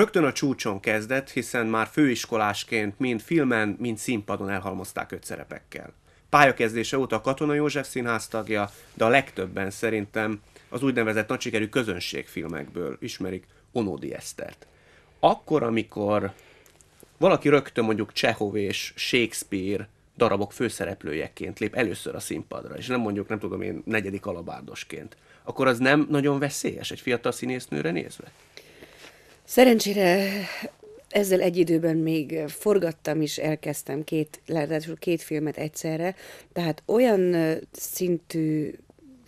Rögtön a csúcson kezdett, hiszen már főiskolásként mind filmen, mind színpadon elhalmozták öt szerepekkel. Pályakezdése óta a Katona József színház tagja, de a legtöbben szerintem az úgynevezett nagysikerű közönségfilmekből ismerik Onódi Esztert. Akkor, amikor valaki rögtön mondjuk Csehov és Shakespeare darabok főszereplőjeként lép először a színpadra, és nem mondjuk, nem tudom én, negyedik alabárdosként, akkor az nem nagyon veszélyes egy fiatal színésznőre nézve? Szerencsére eh, ezzel egy időben még eh, forgattam is, elkezdtem két, két filmet egyszerre, tehát olyan eh, szintű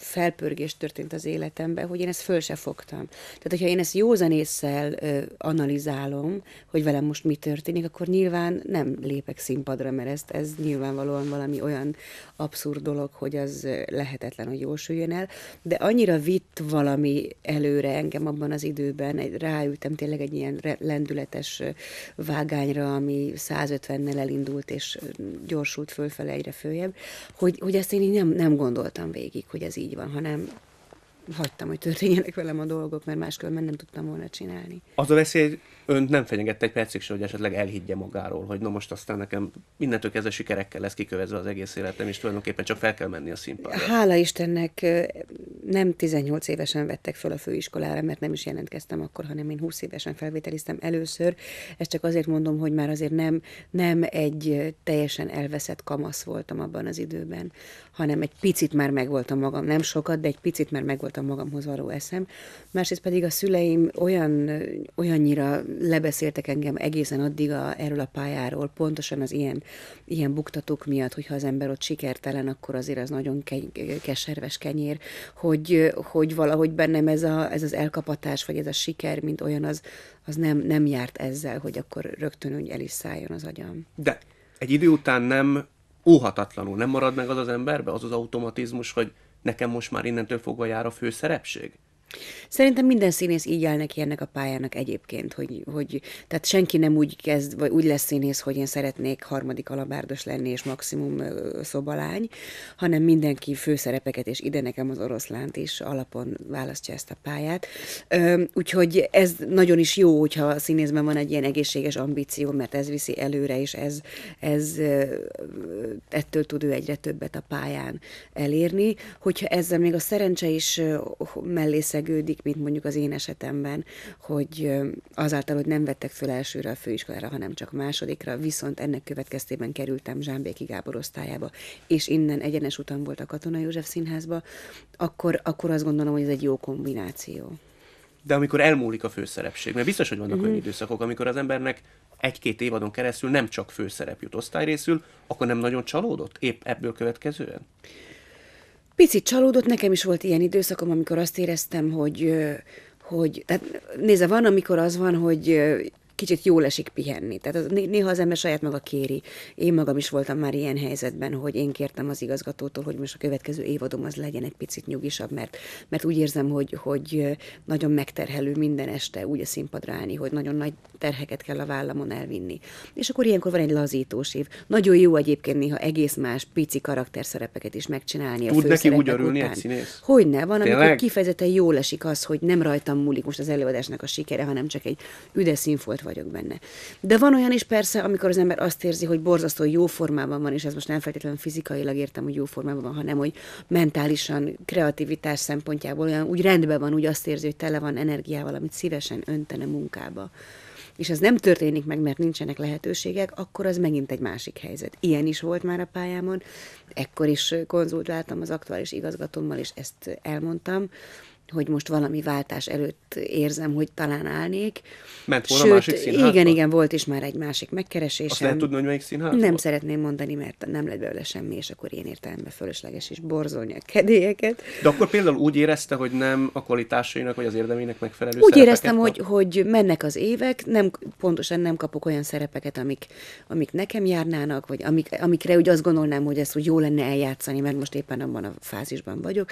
felpörgés történt az életemben, hogy én ezt föl se fogtam. Tehát, hogyha én ezt józan észsel analizálom, hogy velem most mi történik, akkor nyilván nem lépek színpadra, mert ezt, ez nyilvánvalóan valami olyan abszurd dolog, hogy az lehetetlen, hogy jósüljön el. De annyira vitt valami előre engem abban az időben, egy, ráültem tényleg egy ilyen lendületes vágányra, ami 150-nel elindult, és gyorsult fölfele egyre följebb, hogy, hogy ezt én így nem, nem gondoltam végig, hogy ez így így van, hanem hagytam, hogy történjenek velem a dolgok, mert máskülönben nem tudtam volna csinálni. Az a veszély önt nem fenyegette egy percig se, hogy esetleg elhiggye magáról, hogy na most aztán nekem mindentől kezdve sikerekkel lesz kikövezve az egész életem, és tulajdonképpen csak fel kell menni a színpadra. Hála Istennek nem 18 évesen vettek fel a főiskolára, mert nem is jelentkeztem akkor, hanem én 20 évesen felvételiztem először. Ezt csak azért mondom, hogy már azért nem, nem egy teljesen elveszett kamasz voltam abban az időben, hanem egy picit már megvoltam magam, nem sokat, de egy picit már megvoltam magamhoz való eszem. Másrészt pedig a szüleim olyan, olyannyira lebeszéltek engem egészen addig a, erről a pályáról, pontosan az ilyen, ilyen buktatók miatt, hogyha az ember ott sikertelen, akkor azért az nagyon keny, keserves kenyér, hogy, hogy valahogy bennem ez, a, ez az elkapatás, vagy ez a siker, mint olyan, az, az nem, nem járt ezzel, hogy akkor rögtön úgy el is szálljon az agyam. De egy idő után nem óhatatlanul nem marad meg az az emberbe, az az automatizmus, hogy nekem most már innentől fogva jár a főszerepség? Szerintem minden színész így áll neki ennek a pályának egyébként, hogy, hogy tehát senki nem úgy kezd, vagy úgy lesz színész, hogy én szeretnék harmadik alabárdos lenni, és maximum szobalány, hanem mindenki főszerepeket, és ide nekem az oroszlánt is alapon választja ezt a pályát. Úgyhogy ez nagyon is jó, hogyha a színészben van egy ilyen egészséges ambíció, mert ez viszi előre, és ez, ez ettől tud ő egyre többet a pályán elérni. Hogyha ezzel még a szerencse is mellé mérlegődik, mint mondjuk az én esetemben, hogy azáltal, hogy nem vettek föl elsőre a főiskolára, hanem csak másodikra, viszont ennek következtében kerültem Zsámbéki Gábor osztályába, és innen egyenes utam volt a Katona József Színházba, akkor, akkor azt gondolom, hogy ez egy jó kombináció. De amikor elmúlik a főszerepség, mert biztos, hogy vannak mm. olyan időszakok, amikor az embernek egy-két évadon keresztül nem csak főszerep jut osztályrészül, akkor nem nagyon csalódott épp ebből következően? Picit csalódott, nekem is volt ilyen időszakom, amikor azt éreztem, hogy hogy, tehát nézze, van, amikor az van, hogy kicsit jól esik pihenni. Tehát az, néha az ember saját maga kéri. Én magam is voltam már ilyen helyzetben, hogy én kértem az igazgatótól, hogy most a következő évadom az legyen egy picit nyugisabb, mert, mert úgy érzem, hogy, hogy nagyon megterhelő minden este úgy a színpadra állni, hogy nagyon nagy terheket kell a vállamon elvinni. És akkor ilyenkor van egy lazítós év. Nagyon jó egyébként néha egész más pici karakterszerepeket is megcsinálni. Tud a neki úgy örülni után. egy színész? Hogyne, van, Tényleg? amikor kifejezetten jól esik az, hogy nem rajtam múlik most az előadásnak a sikere, hanem csak egy üdes színfolt vagy vagyok benne. De van olyan is persze, amikor az ember azt érzi, hogy borzasztó jó formában van, és ez most nem feltétlenül fizikailag értem, hogy jó formában van, hanem hogy mentálisan, kreativitás szempontjából olyan úgy rendben van, úgy azt érzi, hogy tele van energiával, amit szívesen öntene munkába és ez nem történik meg, mert nincsenek lehetőségek, akkor az megint egy másik helyzet. Ilyen is volt már a pályámon, ekkor is konzultáltam az aktuális igazgatómmal, és ezt elmondtam, hogy most valami váltás előtt érzem, hogy talán állnék. Ment volna Sőt, másik színházba? Igen, igen, volt is már egy másik megkeresésem. Azt lehet tudni, hogy melyik színház? Nem volt? szeretném mondani, mert nem lett belőle semmi, és akkor én értelembe fölösleges is borzolni a kedélyeket. De akkor például úgy érezte, hogy nem a kvalitásainak vagy az érdemének megfelelő Úgy éreztem, hogy, hogy mennek az évek, nem, pontosan nem kapok olyan szerepeket, amik, amik nekem járnának, vagy amik, amikre úgy azt gondolnám, hogy ezt úgy jó lenne eljátszani, mert most éppen abban a fázisban vagyok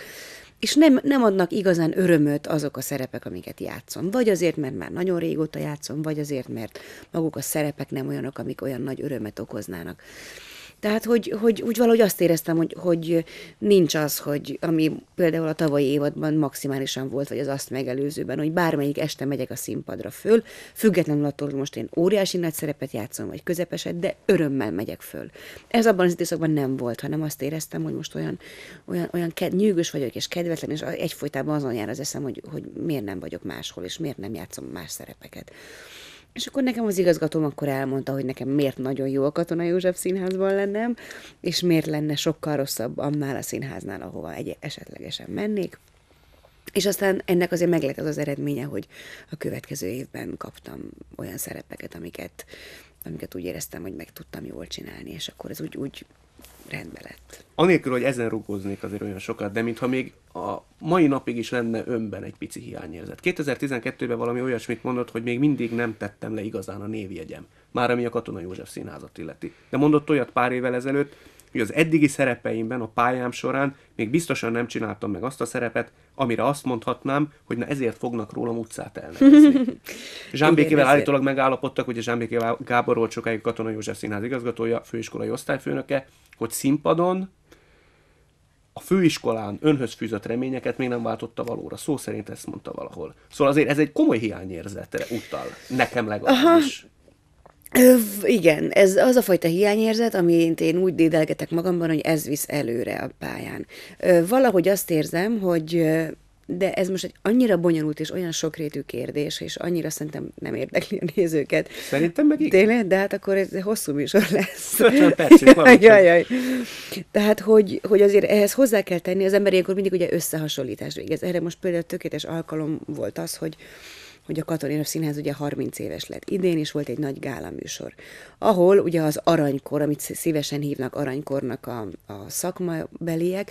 és nem, nem adnak igazán örömöt azok a szerepek, amiket játszom. Vagy azért, mert már nagyon régóta játszom, vagy azért, mert maguk a szerepek nem olyanok, amik olyan nagy örömet okoznának. Tehát, hogy, hogy úgy valahogy azt éreztem, hogy, hogy nincs az, hogy ami például a tavalyi évadban maximálisan volt, vagy az azt megelőzőben, hogy bármelyik este megyek a színpadra föl, függetlenül attól, hogy most én óriási nagy szerepet játszom, vagy közepeset, de örömmel megyek föl. Ez abban az időszakban nem volt, hanem azt éreztem, hogy most olyan, olyan, olyan ked, nyűgös vagyok, és kedvetlen, és egyfolytában azon jár az eszem, hogy, hogy miért nem vagyok máshol, és miért nem játszom más szerepeket. És akkor nekem az igazgatóm akkor elmondta, hogy nekem miért nagyon jó a Katona József színházban lennem, és miért lenne sokkal rosszabb annál a színháznál, ahova egy esetlegesen mennék. És aztán ennek azért meg lett az az eredménye, hogy a következő évben kaptam olyan szerepeket, amiket, amiket úgy éreztem, hogy meg tudtam jól csinálni, és akkor ez úgy, úgy rendben lett. Anélkül, hogy ezen rúgóznék azért olyan sokat, de mintha még a mai napig is lenne önben egy pici hiányérzet. 2012-ben valami olyasmit mondott, hogy még mindig nem tettem le igazán a névjegyem, már ami a Katona József színházat illeti. De mondott olyat pár évvel ezelőtt, hogy az eddigi szerepeimben a pályám során még biztosan nem csináltam meg azt a szerepet, amire azt mondhatnám, hogy na ezért fognak rólam utcát elnevezni. Zsámbékével állítólag megállapodtak, hogy a Zsámbéké Gábor volt sokáig Katona József Színház igazgatója, főiskolai osztályfőnöke, hogy színpadon a főiskolán önhöz fűzött reményeket még nem váltotta valóra. Szó szerint ezt mondta valahol. Szóval azért ez egy komoly hiányérzetre utal, nekem legalábbis. Aha igen, ez az a fajta hiányérzet, amit én úgy dédelgetek magamban, hogy ez visz előre a pályán. valahogy azt érzem, hogy de ez most egy annyira bonyolult és olyan sokrétű kérdés, és annyira szerintem nem érdekli a nézőket. Szerintem meg igen. Tényleg? De hát akkor ez hosszú műsor lesz. 50 percig jaj, jaj. Tehát, hogy, hogy azért ehhez hozzá kell tenni, az ember ilyenkor mindig ugye összehasonlítás végez. Erre most például tökéletes alkalom volt az, hogy hogy a Katonina Színház ugye 30 éves lett idén, is volt egy nagy gála műsor, ahol ugye az aranykor, amit szívesen hívnak aranykornak a, a szakmabeliek,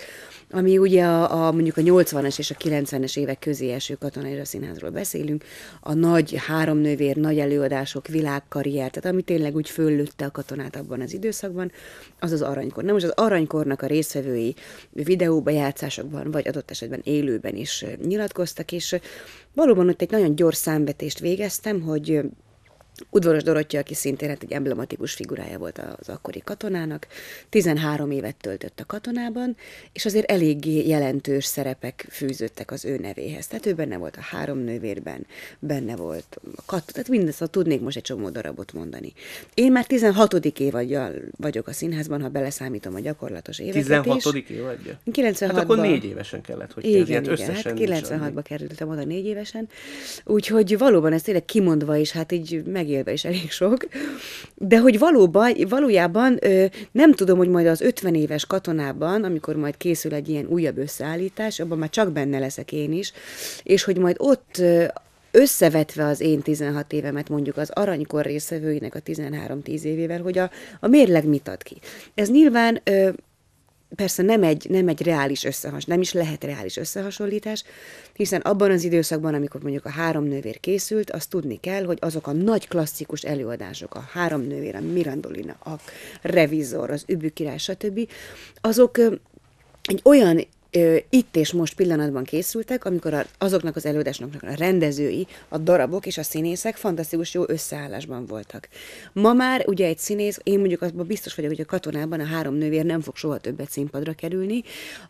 ami ugye a, a mondjuk a 80 es és a 90-es évek közé eső Katonina Színházról beszélünk, a nagy három nővér, nagy előadások, világkarrier, tehát ami tényleg úgy föllötte a katonát abban az időszakban, az az aranykor. Na most az aranykornak a résztvevői játszásokban vagy adott esetben élőben is nyilatkoztak, és valóban ott egy nagyon gyors számvetést végeztem, hogy Udvaros Dorottya, aki szintén hát egy emblematikus figurája volt az akkori katonának, 13 évet töltött a katonában, és azért eléggé jelentős szerepek fűződtek az ő nevéhez. Tehát ő benne volt a három nővérben, benne volt a kat, tehát mindezt, ha tudnék most egy csomó darabot mondani. Én már 16. év vagyok a színházban, ha beleszámítom a gyakorlatos éveket 16. is. 16. évadja? 96 Hát akkor négy évesen kellett, hogy igen, igen, hát összesen hát 96 ban kerültem oda négy évesen. Úgyhogy valóban ez tényleg kimondva, is, hát így meg élve is elég sok, de hogy valóban, valójában ö, nem tudom, hogy majd az 50 éves katonában, amikor majd készül egy ilyen újabb összeállítás, abban már csak benne leszek én is, és hogy majd ott ö, összevetve az én 16 évemet mondjuk az aranykor részvevőinek a 13-10 évével, hogy a, a mérleg mit ad ki. Ez nyilván ö, persze nem egy, nem egy reális összehas, nem is lehet reális összehasonlítás, hiszen abban az időszakban, amikor mondjuk a három nővér készült, azt tudni kell, hogy azok a nagy klasszikus előadások, a három nővér, a Mirandolina, a Revizor, az Übükirály, stb., azok egy olyan itt és most pillanatban készültek, amikor azoknak az előadásoknak a rendezői, a darabok és a színészek fantasztikus jó összeállásban voltak. Ma már ugye egy színész, én mondjuk abban biztos vagyok, hogy a katonában a három nővér nem fog soha többet színpadra kerülni.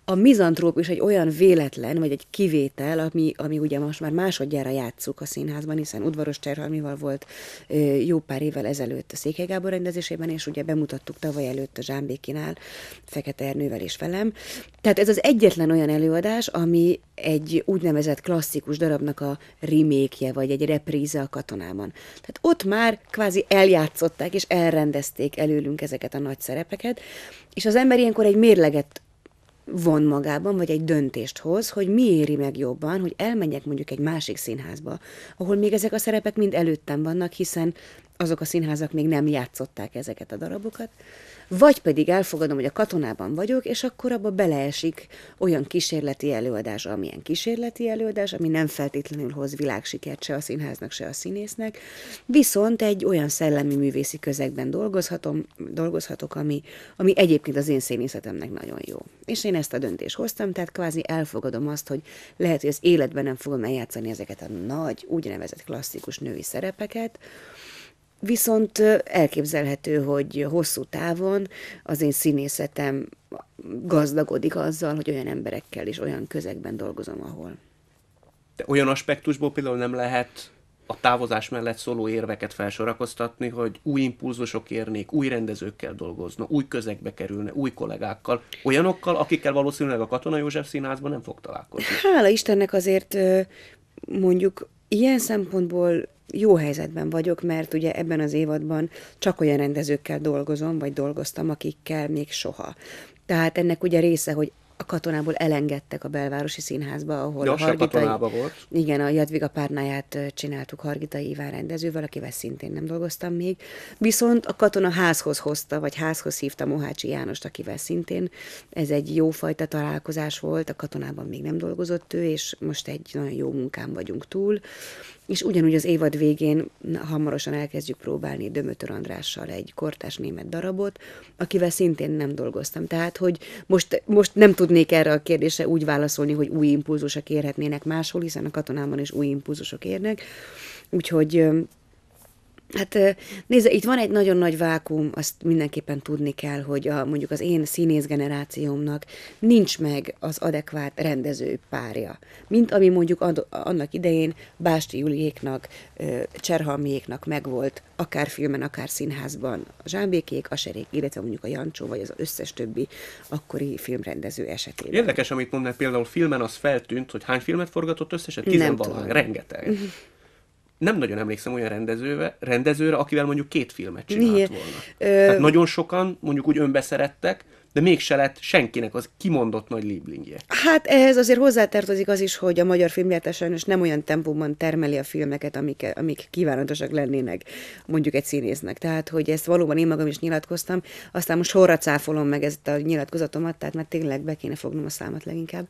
A mizantróp is egy olyan véletlen, vagy egy kivétel, ami, ami ugye most már másodjára játszuk a színházban, hiszen udvaros Cserhalmival volt jó pár évvel ezelőtt a Székely Gábor rendezésében, és ugye bemutattuk tavaly előtt a Zsámbékinál, Fekete Ernővel és velem. Tehát ez az egyes egyetlen olyan előadás, ami egy úgynevezett klasszikus darabnak a remékje, vagy egy repríze a katonában. Tehát ott már kvázi eljátszották és elrendezték előlünk ezeket a nagy szerepeket, és az ember ilyenkor egy mérleget von magában, vagy egy döntést hoz, hogy mi éri meg jobban, hogy elmenjek mondjuk egy másik színházba, ahol még ezek a szerepek mind előttem vannak, hiszen azok a színházak még nem játszották ezeket a darabokat, vagy pedig elfogadom, hogy a katonában vagyok, és akkor abba beleesik olyan kísérleti előadás, amilyen kísérleti előadás, ami nem feltétlenül hoz világsikert se a színháznak, se a színésznek, viszont egy olyan szellemi művészi közegben dolgozhatom, dolgozhatok, ami, ami egyébként az én színészetemnek nagyon jó. És én ezt a döntést hoztam, tehát kvázi elfogadom azt, hogy lehet, hogy az életben nem fogom eljátszani ezeket a nagy, úgynevezett klasszikus női szerepeket, Viszont elképzelhető, hogy hosszú távon az én színészetem gazdagodik azzal, hogy olyan emberekkel és olyan közegben dolgozom, ahol. De olyan aspektusból például nem lehet a távozás mellett szóló érveket felsorakoztatni, hogy új impulzusok érnék, új rendezőkkel dolgozna, új közegbe kerülne, új kollégákkal, olyanokkal, akikkel valószínűleg a Katona József színházban nem fog találkozni. Hála Istennek azért mondjuk ilyen szempontból jó helyzetben vagyok, mert ugye ebben az évadban csak olyan rendezőkkel dolgozom, vagy dolgoztam, akikkel még soha. Tehát ennek ugye része, hogy a katonából elengedtek a belvárosi színházba, ahol ja, a Hargitai... A volt. Igen, a Jadviga párnáját csináltuk Hargitai Iván rendezővel, akivel szintén nem dolgoztam még. Viszont a katona házhoz hozta, vagy házhoz hívta Mohácsi Jánost, akivel szintén ez egy jó fajta találkozás volt, a katonában még nem dolgozott ő, és most egy nagyon jó munkán vagyunk túl és ugyanúgy az évad végén hamarosan elkezdjük próbálni Dömötör Andrással egy kortás német darabot, akivel szintén nem dolgoztam. Tehát, hogy most, most nem tudnék erre a kérdésre úgy válaszolni, hogy új impulzusok érhetnének máshol, hiszen a katonában is új impulzusok érnek. Úgyhogy Hát nézze, itt van egy nagyon nagy vákum, azt mindenképpen tudni kell, hogy a, mondjuk az én színész generációmnak nincs meg az adekvát rendező párja. Mint ami mondjuk annak idején Básti Juliéknak, Cserhalmiéknak megvolt, akár filmen, akár színházban a Zsámbékék, a Serék, illetve mondjuk a Jancsó, vagy az összes többi akkori filmrendező esetében. Érdekes, amit mondnál például filmen, az feltűnt, hogy hány filmet forgatott összesen? Tizenvalahány, rengeteg. nem nagyon emlékszem olyan rendezőre, rendezőre akivel mondjuk két filmet csinált Mi? volna. Ö... Tehát nagyon sokan mondjuk úgy önbeszerettek, de mégse lett senkinek az kimondott nagy lieblingje. Hát ehhez azért hozzátartozik az is, hogy a magyar filmgyártás sajnos nem olyan tempóban termeli a filmeket, amik, amik kívánatosak lennének mondjuk egy színésznek. Tehát, hogy ezt valóban én magam is nyilatkoztam, aztán most sorra cáfolom meg ezt a nyilatkozatomat, tehát már tényleg be kéne fognom a számot leginkább.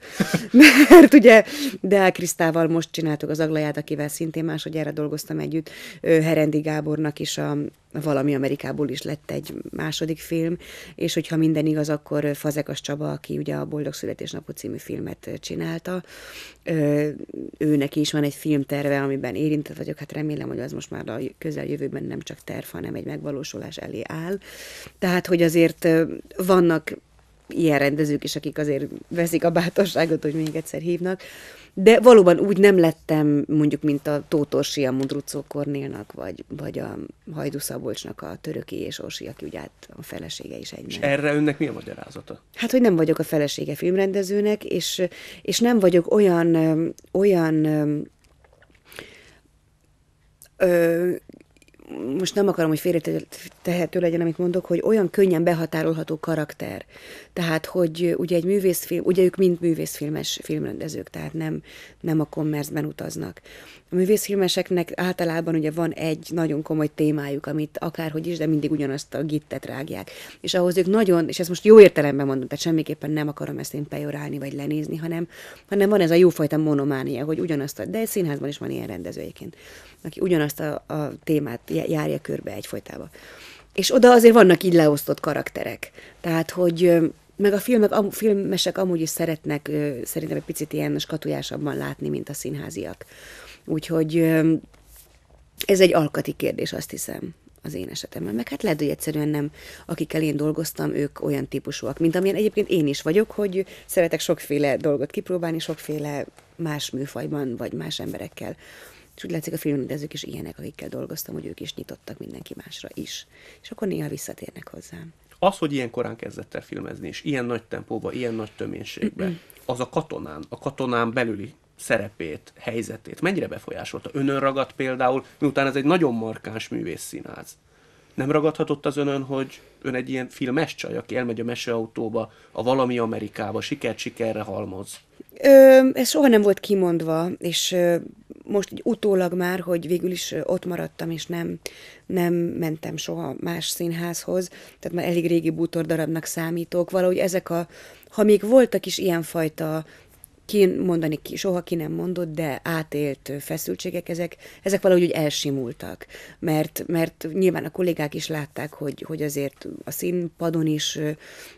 Mert ugye Deák Krisztával most csináltuk az aglaját, akivel szintén másodjára dolgoztam együtt, Herendi Gábornak is a Valami Amerikából is lett egy második film, és hogyha minden igaz, akkor Fazekas Csaba, aki ugye a Boldog Születésnapot című filmet csinálta, ő neki is van egy filmterve, amiben érintett vagyok, hát remélem, hogy az most már a közeljövőben nem csak terv, hanem egy megvalósulás elé áll. Tehát, hogy azért vannak ilyen rendezők is, akik azért veszik a bátorságot, hogy még egyszer hívnak. De valóban úgy nem lettem mondjuk, mint a Tótorsi, a Mundrucó Kornélnak, vagy, vagy a Hajdu Szabolcsnak a töröki és Orsi, aki ugye át a felesége is egy. És erre önnek mi a magyarázata? Hát, hogy nem vagyok a felesége filmrendezőnek, és, és nem vagyok olyan, olyan ö, most nem akarom, hogy félretehető legyen, amit mondok, hogy olyan könnyen behatárolható karakter. Tehát, hogy ugye egy művészfilm, ugye ők mind művészfilmes filmrendezők, tehát nem, nem a kommerzben utaznak. A művészfilmeseknek általában ugye van egy nagyon komoly témájuk, amit akárhogy is, de mindig ugyanazt a gittet rágják. És ahhoz ők nagyon, és ezt most jó értelemben mondom, tehát semmiképpen nem akarom ezt én pejorálni vagy lenézni, hanem, hanem van ez a jófajta monománia, hogy ugyanazt a, de egy színházban is van ilyen rendező egyébként, aki ugyanazt a, a témát járja körbe egyfolytában. És oda azért vannak így leosztott karakterek. Tehát, hogy meg a filmek, a filmesek amúgy is szeretnek ö, szerintem egy picit ilyen skatujásabban látni, mint a színháziak. Úgyhogy ö, ez egy alkati kérdés, azt hiszem az én esetemben. Meg hát lehet, hogy egyszerűen nem, akikkel én dolgoztam, ők olyan típusúak, mint amilyen egyébként én is vagyok, hogy szeretek sokféle dolgot kipróbálni, sokféle más műfajban, vagy más emberekkel. És úgy látszik a filmrendezők is ilyenek, akikkel dolgoztam, hogy ők is nyitottak mindenki másra is. És akkor néha visszatérnek hozzám. Az, hogy ilyen korán kezdett el filmezni, és ilyen nagy tempóban, ilyen nagy töménységben, az a katonán, a katonán belüli szerepét, helyzetét mennyire befolyásolta? Önön ragadt például, miután ez egy nagyon markáns művész színház nem ragadhatott az önön, hogy ön egy ilyen filmes csaj, aki elmegy a meseautóba, a valami Amerikába, sikert sikerre halmoz? Ö, ez soha nem volt kimondva, és ö, most így utólag már, hogy végül is ott maradtam, és nem, nem mentem soha más színházhoz, tehát már elég régi bútordarabnak számítok. Valahogy ezek a, ha még voltak is ilyenfajta ki mondani ki, soha ki nem mondott, de átélt feszültségek, ezek, ezek valahogy úgy elsimultak. Mert, mert nyilván a kollégák is látták, hogy, hogy azért a színpadon is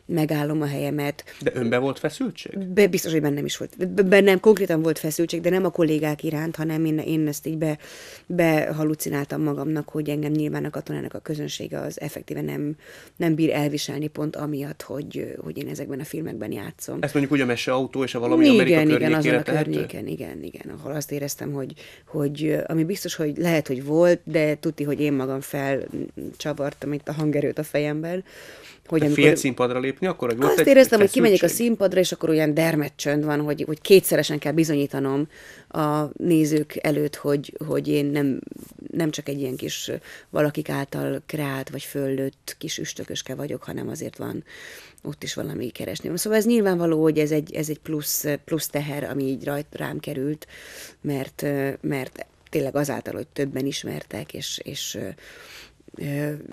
megállom a helyemet. De önbe volt feszültség? Be, biztos, hogy bennem is volt. Bennem konkrétan volt feszültség, de nem a kollégák iránt, hanem én, én ezt így be, behalucináltam magamnak, hogy engem nyilván a katonának a közönsége az effektíven nem, nem bír elviselni pont amiatt, hogy, hogy én ezekben a filmekben játszom. Ezt mondjuk ugye a meseautó és a valami Igen, igen, a igen, azon a környéken, igen, igen, ahol azt éreztem, hogy, hogy ami biztos, hogy lehet, hogy volt, de tuti, hogy én magam felcsavartam itt a hangerőt a fejemben, hogy amikor... Fél színpadra lépni, akkor hogy volt Azt egy éreztem, egy hogy kimegyek a színpadra, és akkor olyan dermet csönd van, hogy, hogy kétszeresen kell bizonyítanom a nézők előtt, hogy, hogy én nem, nem csak egy ilyen kis valakik által kreált, vagy föllött kis üstököske vagyok, hanem azért van ott is valami keresni. Szóval ez nyilvánvaló, hogy ez egy, ez egy plusz, plusz teher, ami így rajt, rám került, mert, mert tényleg azáltal, hogy többen ismertek, és, és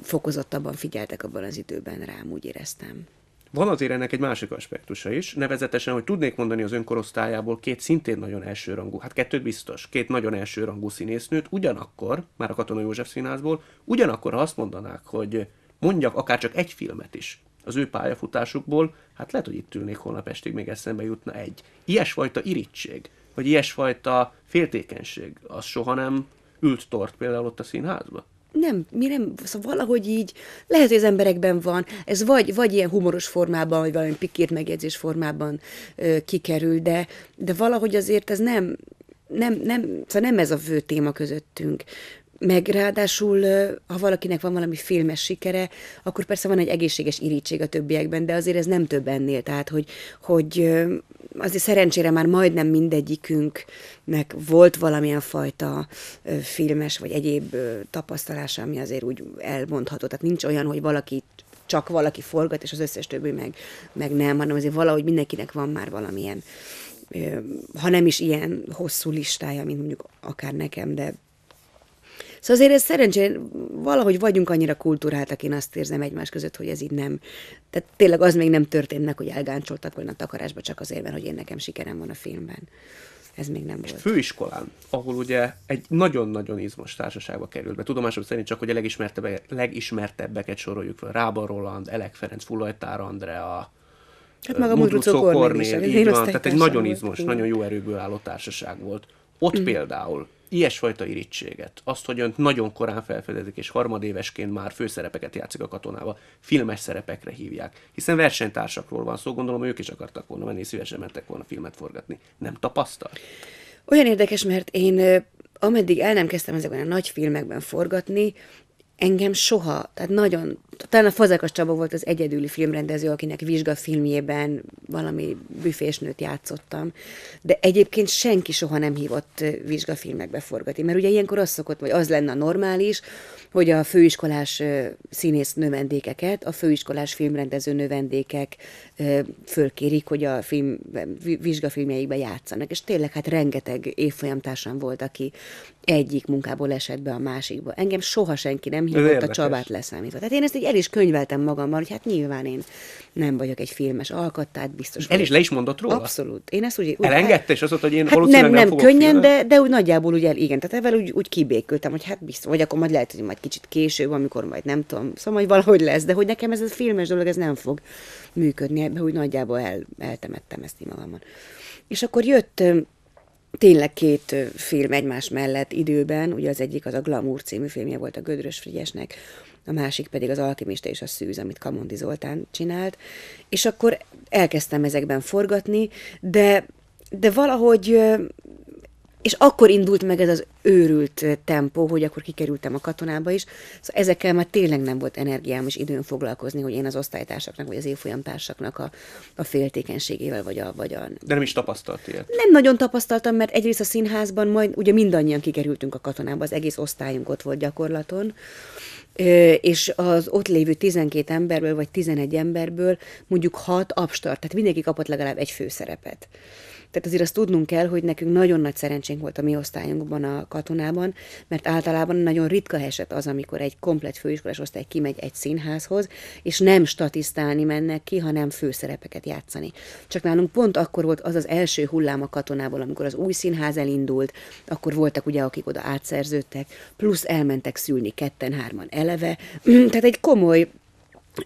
fokozottabban figyeltek abban az időben rám, úgy éreztem. Van azért ennek egy másik aspektusa is, nevezetesen, hogy tudnék mondani az önkorosztályából két szintén nagyon elsőrangú, hát kettőt biztos, két nagyon elsőrangú színésznőt, ugyanakkor, már a Katona József színházból, ugyanakkor ha azt mondanák, hogy mondjak akár csak egy filmet is, az ő pályafutásukból, hát lehet, hogy itt ülnék holnap estig, még eszembe jutna egy. Ilyesfajta irítség, vagy ilyesfajta féltékenység, az soha nem ült tort például ott a színházba? nem, mi nem, szóval valahogy így, lehet, hogy az emberekben van, ez vagy, vagy ilyen humoros formában, vagy valami pikírt megjegyzés formában ö, kikerül, de, de valahogy azért ez nem, nem, nem, szóval nem ez a fő téma közöttünk. Meg ráadásul, ha valakinek van valami filmes sikere, akkor persze van egy egészséges irítség a többiekben, de azért ez nem több ennél. Tehát, hogy, hogy azért szerencsére már majdnem mindegyikünknek volt valamilyen fajta filmes vagy egyéb tapasztalása, ami azért úgy elmondható. Tehát nincs olyan, hogy valaki csak valaki forgat, és az összes többi meg, meg nem, hanem azért valahogy mindenkinek van már valamilyen, ha nem is ilyen hosszú listája, mint mondjuk akár nekem, de Szóval azért ez szerencsére valahogy vagyunk annyira kultúráltak, én azt érzem egymás között, hogy ez így nem. Tehát tényleg az még nem történt meg, hogy elgáncsoltak volna a takarásba csak azért, mert hogy én nekem sikerem van a filmben. Ez még nem volt. főiskolán, ahol ugye egy nagyon-nagyon izmos társaságba került be. Tudomásom szerint csak, hogy a legismertebb, legismertebbeket soroljuk fel. Rába Roland, Elek Ferenc, Fulajtár Andrea, Hát maga Mudrucó Kornél, így van. Tehát egy nagyon izmos, volt. nagyon jó erőből álló társaság volt. Ott mm. például ilyesfajta irítséget, azt, hogy önt nagyon korán felfedezik, és harmadévesként már főszerepeket játszik a katonába, filmes szerepekre hívják. Hiszen versenytársakról van szó, gondolom, ők is akartak volna menni, szívesen mentek volna filmet forgatni. Nem tapasztal? Olyan érdekes, mert én ameddig el nem kezdtem ezekben a nagy filmekben forgatni, engem soha, tehát nagyon talán a Fazekas Csaba volt az egyedüli filmrendező, akinek filmjében valami büfésnőt játszottam, de egyébként senki soha nem hívott filmekbe forgatni, mert ugye ilyenkor az szokott, vagy az lenne a normális, hogy a főiskolás színész növendékeket a főiskolás filmrendező növendékek fölkérik, hogy a film, filmjeikbe játszanak, és tényleg hát rengeteg évfolyamtársam volt, aki egyik munkából esett be a másikba. Engem soha senki nem hívott, a Csabát leszámítva. Tehát én ezt így el is könyveltem magammal, hogy hát nyilván én nem vagyok egy filmes alkat, tehát biztos. El is le is mondott róla? Abszolút. Én ezt úgy, úgy elengedte, és az ott hogy én hát nem, nem, nem könnyen, de, de úgy nagyjából úgy el, igen. Tehát evel úgy, úgy kibékültem, hogy hát biztos, vagy akkor majd lehet, hogy majd kicsit később, amikor majd nem tudom, szóval majd valahogy lesz, de hogy nekem ez a filmes dolog, ez nem fog működni, ebbe úgy nagyjából el, eltemettem ezt így magamon. És akkor jött tényleg két film egymás mellett időben, ugye az egyik az a Glamour című filmje volt a Gödrös Frigyesnek, a másik pedig az Alkimista és a Szűz, amit Kamondi Zoltán csinált, és akkor elkezdtem ezekben forgatni, de, de valahogy és akkor indult meg ez az őrült eh, tempó, hogy akkor kikerültem a katonába is. Szóval ezekkel már tényleg nem volt energiám és időm foglalkozni, hogy én az osztálytársaknak vagy az évfolyamtársaknak a, a féltékenységével vagy a, vagy a... De nem is tapasztalt ilyet? Nem nagyon tapasztaltam, mert egyrészt a színházban majd ugye mindannyian kikerültünk a katonába, az egész osztályunk ott volt gyakorlaton és az ott lévő 12 emberből, vagy 11 emberből mondjuk 6 abstart, tehát mindenki kapott legalább egy főszerepet. Tehát azért azt tudnunk kell, hogy nekünk nagyon nagy szerencsénk volt a mi osztályunkban a katonában, mert általában nagyon ritka eset az, amikor egy komplet főiskolás osztály kimegy egy színházhoz, és nem statisztálni mennek ki, hanem főszerepeket játszani. Csak nálunk pont akkor volt az az első hullám a katonából, amikor az új színház elindult, akkor voltak ugye, akik oda átszerződtek, plusz elmentek szülni ketten-hárman eleve. Tehát egy komoly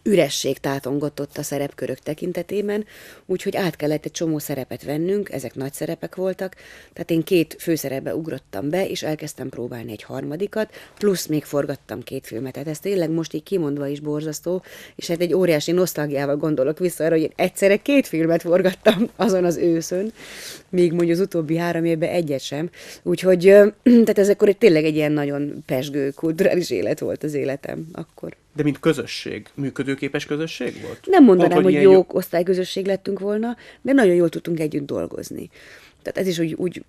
üresség tátongott ott a szerepkörök tekintetében, úgyhogy át kellett egy csomó szerepet vennünk, ezek nagy szerepek voltak, tehát én két főszerepbe ugrottam be, és elkezdtem próbálni egy harmadikat, plusz még forgattam két filmet, tehát ez tényleg most így kimondva is borzasztó, és hát egy óriási nosztalgiával gondolok vissza arra, hogy én egyszerre két filmet forgattam azon az őszön, még mondjuk az utóbbi három évben egyet sem, úgyhogy tehát ez akkor tényleg egy ilyen nagyon pesgő kulturális élet volt az életem akkor. De mint közösség, működőképes közösség volt? Nem mondanám, Pont, hogy, hogy jó osztályközösség lettünk volna, de nagyon jól tudtunk együtt dolgozni. Tehát ez is úgy, úgy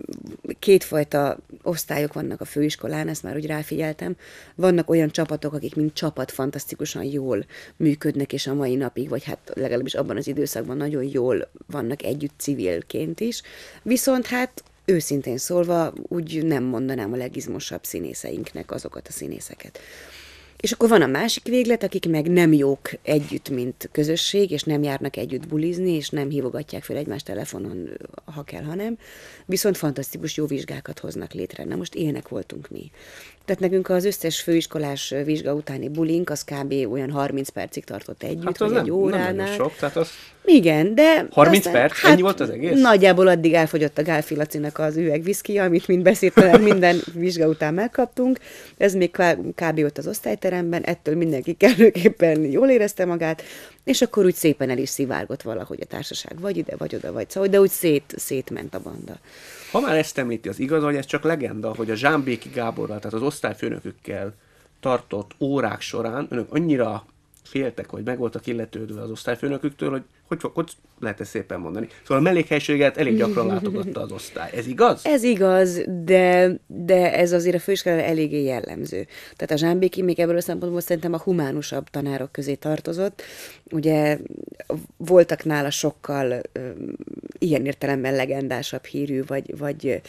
kétfajta osztályok vannak a főiskolán, ezt már úgy ráfigyeltem. Vannak olyan csapatok, akik mint csapat fantasztikusan jól működnek, és a mai napig, vagy hát legalábbis abban az időszakban nagyon jól vannak együtt civilként is. Viszont hát őszintén szólva úgy nem mondanám a legizmosabb színészeinknek azokat a színészeket és akkor van a másik véglet, akik meg nem jók együtt, mint közösség, és nem járnak együtt bulizni, és nem hívogatják fel egymást telefonon, ha kell, hanem Viszont fantasztikus jó vizsgákat hoznak létre. Na most ilyenek voltunk mi. Tehát nekünk az összes főiskolás vizsga utáni bulink, az kb. olyan 30 percig tartott együtt, hát az vagy nem, egy óránál. Nem sok, tehát az... Igen, de... 30 aztán, perc? Hát, ennyi volt az egész? Nagyjából addig elfogyott a Gálfilacinak az üvegviszkija, amit mind beszéltem, minden vizsga után megkaptunk. Ez még kb. ott az osztályteremben, ettől mindenki kellőképpen jól érezte magát, és akkor úgy szépen el is szivárgott valahogy a társaság, vagy ide, vagy oda, vagy szóval, de úgy szét, szétment a banda. Ha már ezt említi, az igaz, hogy ez csak legenda, hogy a Zsámbéki Gáborral, tehát az osztályfőnökükkel tartott órák során önök annyira féltek, hogy meg voltak illetődve az osztályfőnöküktől, hogy hogy, hogy lehet ezt szépen mondani. Szóval a mellékhelységet elég gyakran látogatta az osztály. Ez igaz? Ez igaz, de, de ez azért a főiskolára eléggé jellemző. Tehát a Zsámbéki még ebből a szempontból szerintem a humánusabb tanárok közé tartozott. Ugye voltak nála sokkal ilyen értelemben legendásabb hírű, vagy, vagy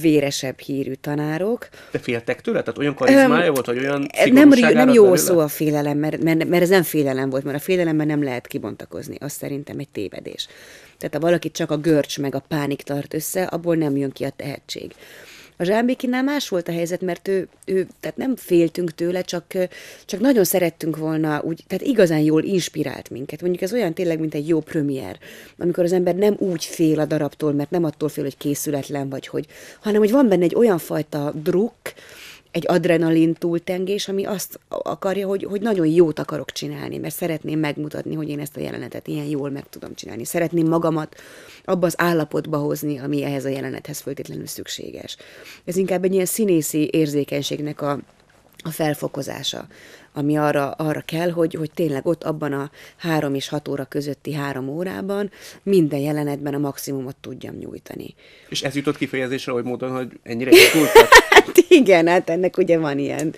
véresebb hírű tanárok. De féltek tőle? Tehát olyan karizmája um, volt, hogy olyan Nem, nem jó belőle? szó a félelem, mert, mert, mert ez nem félelem volt, mert a félelemben nem lehet kibontakozni foglalkozni, az szerintem egy tévedés. Tehát ha valakit csak a görcs meg a pánik tart össze, abból nem jön ki a tehetség. A Zsámbékinál más volt a helyzet, mert ő, ő tehát nem féltünk tőle, csak, csak nagyon szerettünk volna, úgy, tehát igazán jól inspirált minket. Mondjuk ez olyan tényleg, mint egy jó premier, amikor az ember nem úgy fél a darabtól, mert nem attól fél, hogy készületlen vagy, hogy, hanem hogy van benne egy olyan fajta druk egy adrenalin túltengés, ami azt akarja, hogy, hogy nagyon jót akarok csinálni, mert szeretném megmutatni, hogy én ezt a jelenetet ilyen jól meg tudom csinálni. Szeretném magamat abba az állapotba hozni, ami ehhez a jelenethez föltétlenül szükséges. Ez inkább egy ilyen színészi érzékenységnek a, a felfokozása, ami arra, arra kell, hogy, hogy tényleg ott abban a három és hat óra közötti három órában minden jelenetben a maximumot tudjam nyújtani. És ez jutott kifejezésre hogy módon, hogy ennyire izgultak? hát igen, hát ennek ugye van ilyen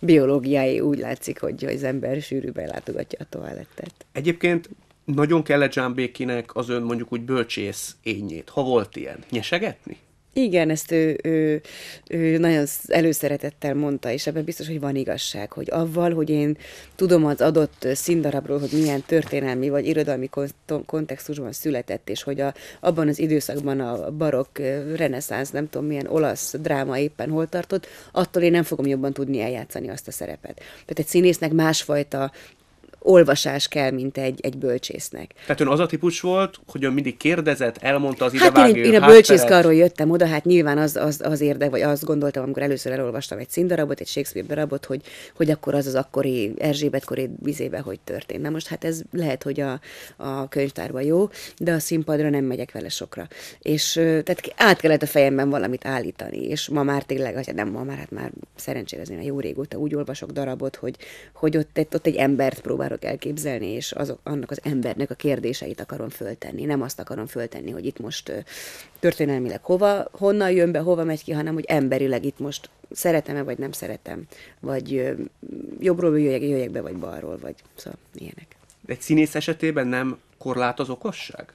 biológiai, úgy látszik, hogy az ember sűrűben látogatja a toalettet. Egyébként nagyon kellett Zsámbékinek az ön mondjuk úgy bölcsész ényét, ha volt ilyen, nyesegetni? Igen, ezt ő, ő, ő nagyon előszeretettel mondta, és ebben biztos, hogy van igazság, hogy avval, hogy én tudom az adott színdarabról, hogy milyen történelmi vagy irodalmi kontextusban született, és hogy a, abban az időszakban a barokk, reneszánsz, nem tudom milyen olasz dráma éppen hol tartott, attól én nem fogom jobban tudni eljátszani azt a szerepet. Tehát egy színésznek másfajta olvasás kell, mint egy, egy bölcsésznek. Tehát ön az a típus volt, hogy ön mindig kérdezett, elmondta az hát idevágő Hát én, én a bölcsészkarról jöttem oda, hát nyilván az, az, az érdek, vagy azt gondoltam, amikor először elolvastam egy színdarabot, egy Shakespeare darabot, hogy, hogy akkor az az akkori koré vizébe hogy történt. Na most hát ez lehet, hogy a, a könyvtárban jó, de a színpadra nem megyek vele sokra. És tehát át kellett a fejemben valamit állítani, és ma már tényleg, vagy nem ma már, hát már szerencsére ez jó régóta úgy olvasok darabot, hogy, hogy ott, ott egy embert próbál akarok elképzelni, és azok, annak az embernek a kérdéseit akarom föltenni. Nem azt akarom föltenni, hogy itt most történelmileg hova, honnan jön be, hova megy ki, hanem hogy emberileg itt most szeretem-e, vagy nem szeretem, vagy jobbról jöjjek, jöjjek be, vagy balról, vagy szóval ilyenek. Egy színész esetében nem korlátoz okosság?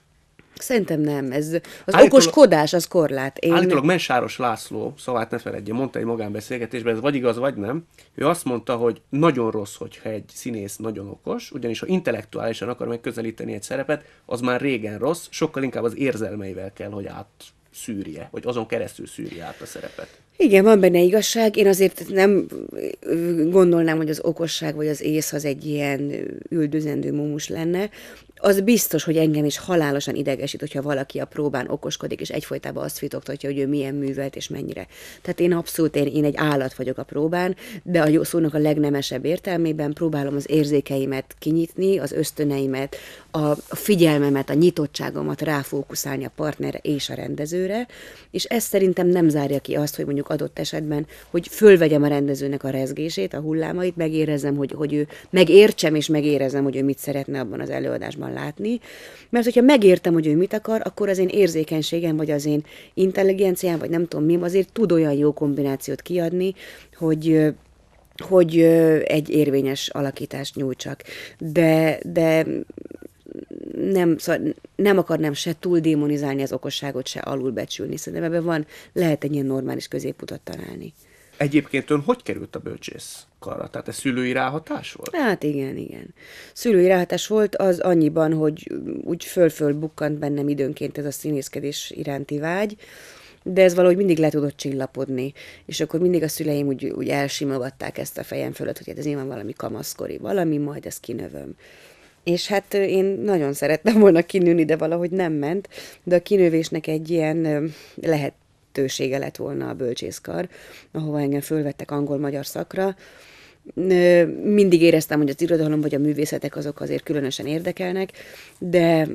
Szerintem nem. Ez, az állítólag, okoskodás, az korlát. Én... Állítólag Mensáros László, szavát szóval ne feledje, mondta egy magánbeszélgetésben, ez vagy igaz, vagy nem. Ő azt mondta, hogy nagyon rossz, hogyha egy színész nagyon okos, ugyanis ha intellektuálisan akar megközelíteni egy szerepet, az már régen rossz, sokkal inkább az érzelmeivel kell, hogy át szűrje, vagy azon keresztül szűrje át a szerepet. Igen, van benne igazság. Én azért nem gondolnám, hogy az okosság vagy az ész az egy ilyen üldözendő mumus lenne. Az biztos, hogy engem is halálosan idegesít, hogyha valaki a próbán okoskodik, és egyfolytában azt fitoktatja, hogy ő milyen művelt és mennyire. Tehát én abszolút, én, én egy állat vagyok a próbán, de a szónak a legnemesebb értelmében próbálom az érzékeimet kinyitni, az ösztöneimet, a figyelmemet, a nyitottságomat ráfókuszálni a partnerre és a rendező jövőre, és ez szerintem nem zárja ki azt, hogy mondjuk adott esetben, hogy fölvegyem a rendezőnek a rezgését, a hullámait, megérezem, hogy, hogy ő megértsem és megérezem, hogy ő mit szeretne abban az előadásban látni. Mert hogyha megértem, hogy ő mit akar, akkor az én érzékenységem, vagy az én intelligenciám, vagy nem tudom mi, azért tud olyan jó kombinációt kiadni, hogy hogy egy érvényes alakítást nyújtsak. De, de nem, szóval nem akarnám se túl démonizálni az okosságot, se alulbecsülni. Szerintem ebben van, lehet egy ilyen normális középutat találni. Egyébként ön hogy került a bölcsész karra? Tehát ez szülői ráhatás volt? Hát igen, igen. Szülői ráhatás volt az annyiban, hogy úgy föl-föl bukkant bennem időnként ez a színészkedés iránti vágy, de ez valahogy mindig le tudott csillapodni. És akkor mindig a szüleim úgy, úgy elsimogatták ezt a fejem fölött, hogy hát ez nyilván valami kamaszkori valami, majd ezt kinövöm és hát én nagyon szerettem volna kinőni, de valahogy nem ment, de a kinővésnek egy ilyen lehetősége lett volna a bölcsészkar, ahova engem fölvettek angol-magyar szakra. Mindig éreztem, hogy az irodalom vagy a művészetek azok azért különösen érdekelnek, de,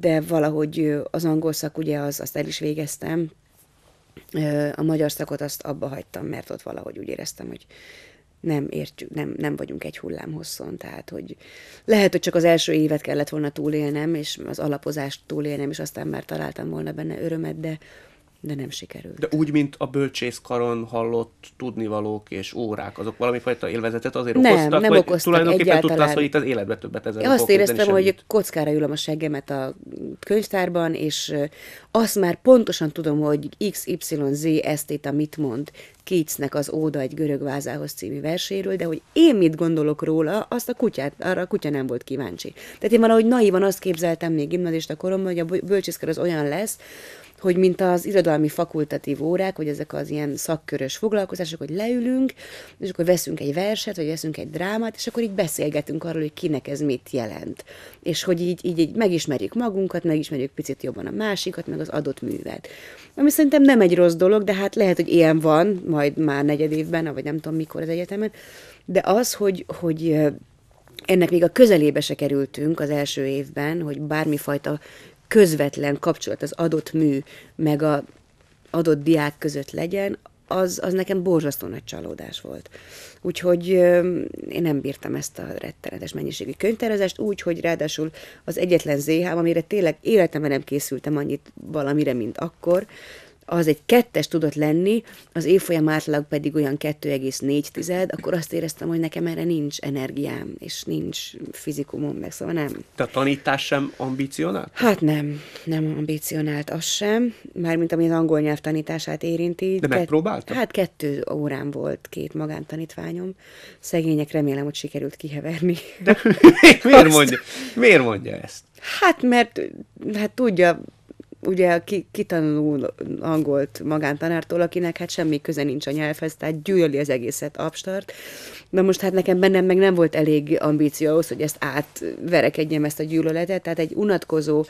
de valahogy az angol szak, ugye az, azt el is végeztem, a magyar szakot azt abba hagytam, mert ott valahogy úgy éreztem, hogy nem értjük, nem, nem vagyunk egy hullám hosszon, tehát hogy lehet, hogy csak az első évet kellett volna túlélnem, és az alapozást túlélnem, és aztán már találtam volna benne örömet, de de nem sikerült. De úgy, mint a bölcsészkaron hallott tudnivalók és órák, azok valami fajta élvezetet azért nem, okoztak, nem hogy okoztak tulajdonképpen egyáltalán. tudtás, szóval hogy itt az életbe többet ezen Azt éreztem, hogy kockára ülöm a seggemet a könyvtárban, és azt már pontosan tudom, hogy XYZ a mit mond Keatsnek az Óda egy görög vázához című verséről, de hogy én mit gondolok róla, azt a kutyát, arra a kutya nem volt kíváncsi. Tehát én valahogy naivan azt képzeltem még gimnazista koromban, hogy a bölcsészkar az olyan lesz, hogy mint az irodalmi fakultatív órák, hogy ezek az ilyen szakkörös foglalkozások, hogy leülünk, és akkor veszünk egy verset, vagy veszünk egy drámát, és akkor így beszélgetünk arról, hogy kinek ez mit jelent. És hogy így, így, így megismerjük magunkat, megismerjük picit jobban a másikat, meg az adott művet. Ami szerintem nem egy rossz dolog, de hát lehet, hogy ilyen van, majd már negyed évben, vagy nem tudom mikor az egyetemen, de az, hogy, hogy ennek még a közelébe se kerültünk az első évben, hogy bármifajta közvetlen kapcsolat az adott mű, meg a adott diák között legyen, az, az nekem borzasztó nagy csalódás volt. Úgyhogy én nem bírtam ezt a rettenetes mennyiségű könyvtervezést, úgy, hogy ráadásul az egyetlen zh amire tényleg életemben nem készültem annyit valamire, mint akkor, az egy kettes tudott lenni, az évfolyam átlag pedig olyan 2,4 tized, akkor azt éreztem, hogy nekem erre nincs energiám, és nincs fizikumom, meg szóval nem. Te a tanítás sem ambicionált? Hát nem, nem ambicionált az sem, mármint ami az angol nyelv tanítását érinti. De megpróbáltam? Hát kettő órán volt két magántanítványom. Szegények remélem, hogy sikerült kiheverni. De miért, mondja, miért mondja ezt? Hát mert hát tudja, ugye ki, kitanul angolt magántanártól, akinek hát semmi köze nincs a nyelvhez, tehát gyűlöli az egészet abstart. Na most hát nekem bennem meg nem volt elég ambíció ahhoz, hogy ezt átverekedjem, ezt a gyűlöletet, tehát egy unatkozó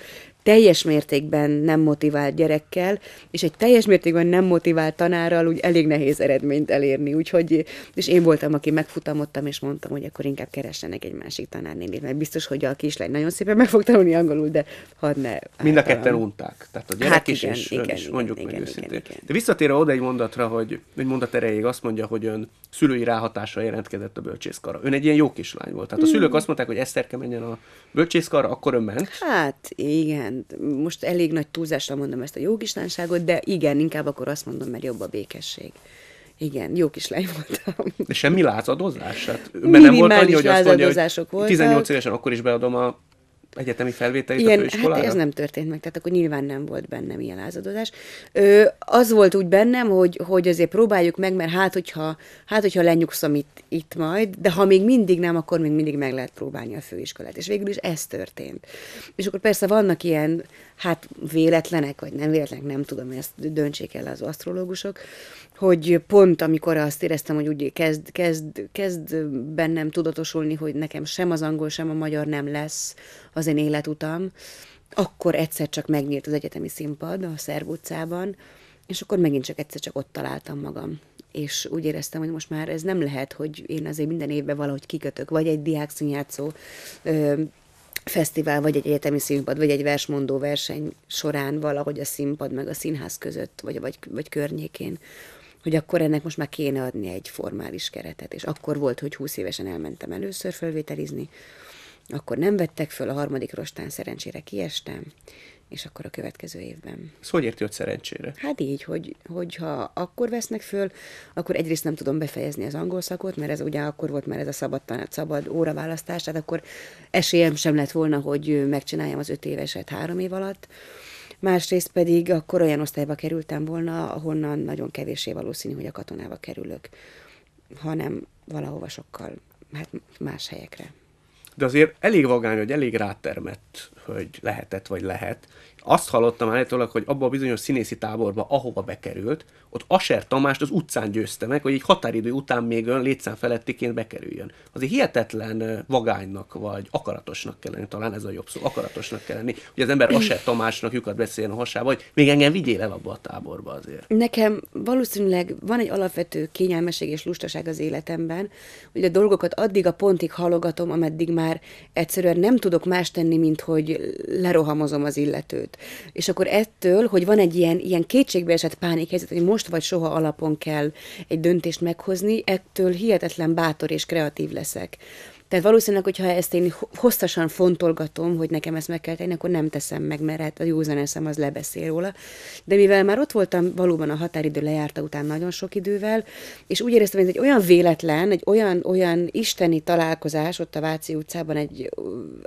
teljes mértékben nem motivált gyerekkel, és egy teljes mértékben nem motivált tanárral úgy elég nehéz eredményt elérni. Úgyhogy, és én voltam, aki megfutamodtam, és mondtam, hogy akkor inkább keressenek egy másik tanárnénit, mert biztos, hogy a kislány nagyon szépen meg fog tanulni angolul, de hadd ne. Mind a ketten unták. Tehát a gyerek hát is, igen, és igen, is, igen, mondjuk igen, meg igen, őszintén. Igen, igen. De visszatérve oda egy mondatra, hogy egy mondat erejéig azt mondja, hogy ön szülői ráhatása jelentkezett a bölcsészkara. Ön egy ilyen jó kislány volt. Tehát a hmm. szülők azt mondták, hogy Eszterke menjen a bölcsészkara, akkor ön ment. Hát igen, most elég nagy túlzásra mondom ezt a Jó jókislánságot, de igen, inkább akkor azt mondom, mert jobb a békesség. Igen, jó kislány voltam. De semmi lázadozás? Hát, mert nem volt annyi, hogy azt mondja, hogy voltak. 18 évesen akkor is beadom a egyetemi felvételit ilyen, a főiskolára? Hát ez nem történt meg, tehát akkor nyilván nem volt bennem ilyen lázadozás. Ö, az volt úgy bennem, hogy, hogy azért próbáljuk meg, mert hát hogyha, hát, hogyha lenyugszom itt, itt majd, de ha még mindig nem, akkor még mindig meg lehet próbálni a főiskolát. És végül is ez történt. És akkor persze vannak ilyen, hát véletlenek, vagy nem véletlenek, nem tudom, ezt döntsék el az asztrológusok, hogy pont amikor azt éreztem, hogy úgy kezd, kezd, kezd bennem tudatosulni, hogy nekem sem az angol, sem a magyar nem lesz az én életutam, akkor egyszer csak megnyílt az egyetemi színpad a Szerv utcában, és akkor megint csak egyszer csak ott találtam magam. És úgy éreztem, hogy most már ez nem lehet, hogy én azért minden évben valahogy kikötök, vagy egy diák színjátszó ö, fesztivál, vagy egy egyetemi színpad, vagy egy versmondó verseny során valahogy a színpad meg a színház között, vagy, vagy, vagy környékén hogy akkor ennek most már kéne adni egy formális keretet. És akkor volt, hogy 20 évesen elmentem először fölvételizni, akkor nem vettek föl, a harmadik rostán szerencsére kiestem, és akkor a következő évben. Ez hogy érti, hogy szerencsére? Hát így, hogy, hogyha akkor vesznek föl, akkor egyrészt nem tudom befejezni az angol szakot, mert ez ugye akkor volt már ez a szabad, tanát, szabad óraválasztás, tehát akkor esélyem sem lett volna, hogy megcsináljam az öt éveset három év alatt másrészt pedig akkor olyan osztályba kerültem volna, ahonnan nagyon kevésé valószínű, hogy a katonába kerülök, hanem valahova sokkal hát más helyekre. De azért elég vagány, hogy elég rátermett, hogy lehetett vagy lehet. Azt hallottam állítólag, hogy abban a bizonyos színészi táborba, ahova bekerült, ott Aser Tamást az utcán győzte meg, hogy egy határidő után még ön létszám felettiként bekerüljön. Azért hihetetlen vagánynak vagy akaratosnak kell lenni, talán ez a jobb szó, akaratosnak kell lenni, hogy az ember Aser Tamásnak lyukat beszéljen a hasába, hogy még engem vigyél el abba a táborba azért. Nekem valószínűleg van egy alapvető kényelmeség és lustaság az életemben, hogy a dolgokat addig a pontig halogatom, ameddig már egyszerűen nem tudok más tenni, mint hogy lerohamozom az illetőt. És akkor ettől, hogy van egy ilyen, ilyen kétségbeesett pánikhelyzet, hogy most vagy soha alapon kell egy döntést meghozni, ettől hihetetlen bátor és kreatív leszek. Tehát valószínűleg, hogyha ezt én hosszasan fontolgatom, hogy nekem ezt meg kell tenni, akkor nem teszem meg, mert hát a józan eszem az lebeszél róla. De mivel már ott voltam valóban a határidő lejárta után nagyon sok idővel, és úgy éreztem, hogy egy olyan véletlen, egy olyan, olyan isteni találkozás ott a Váci utcában egy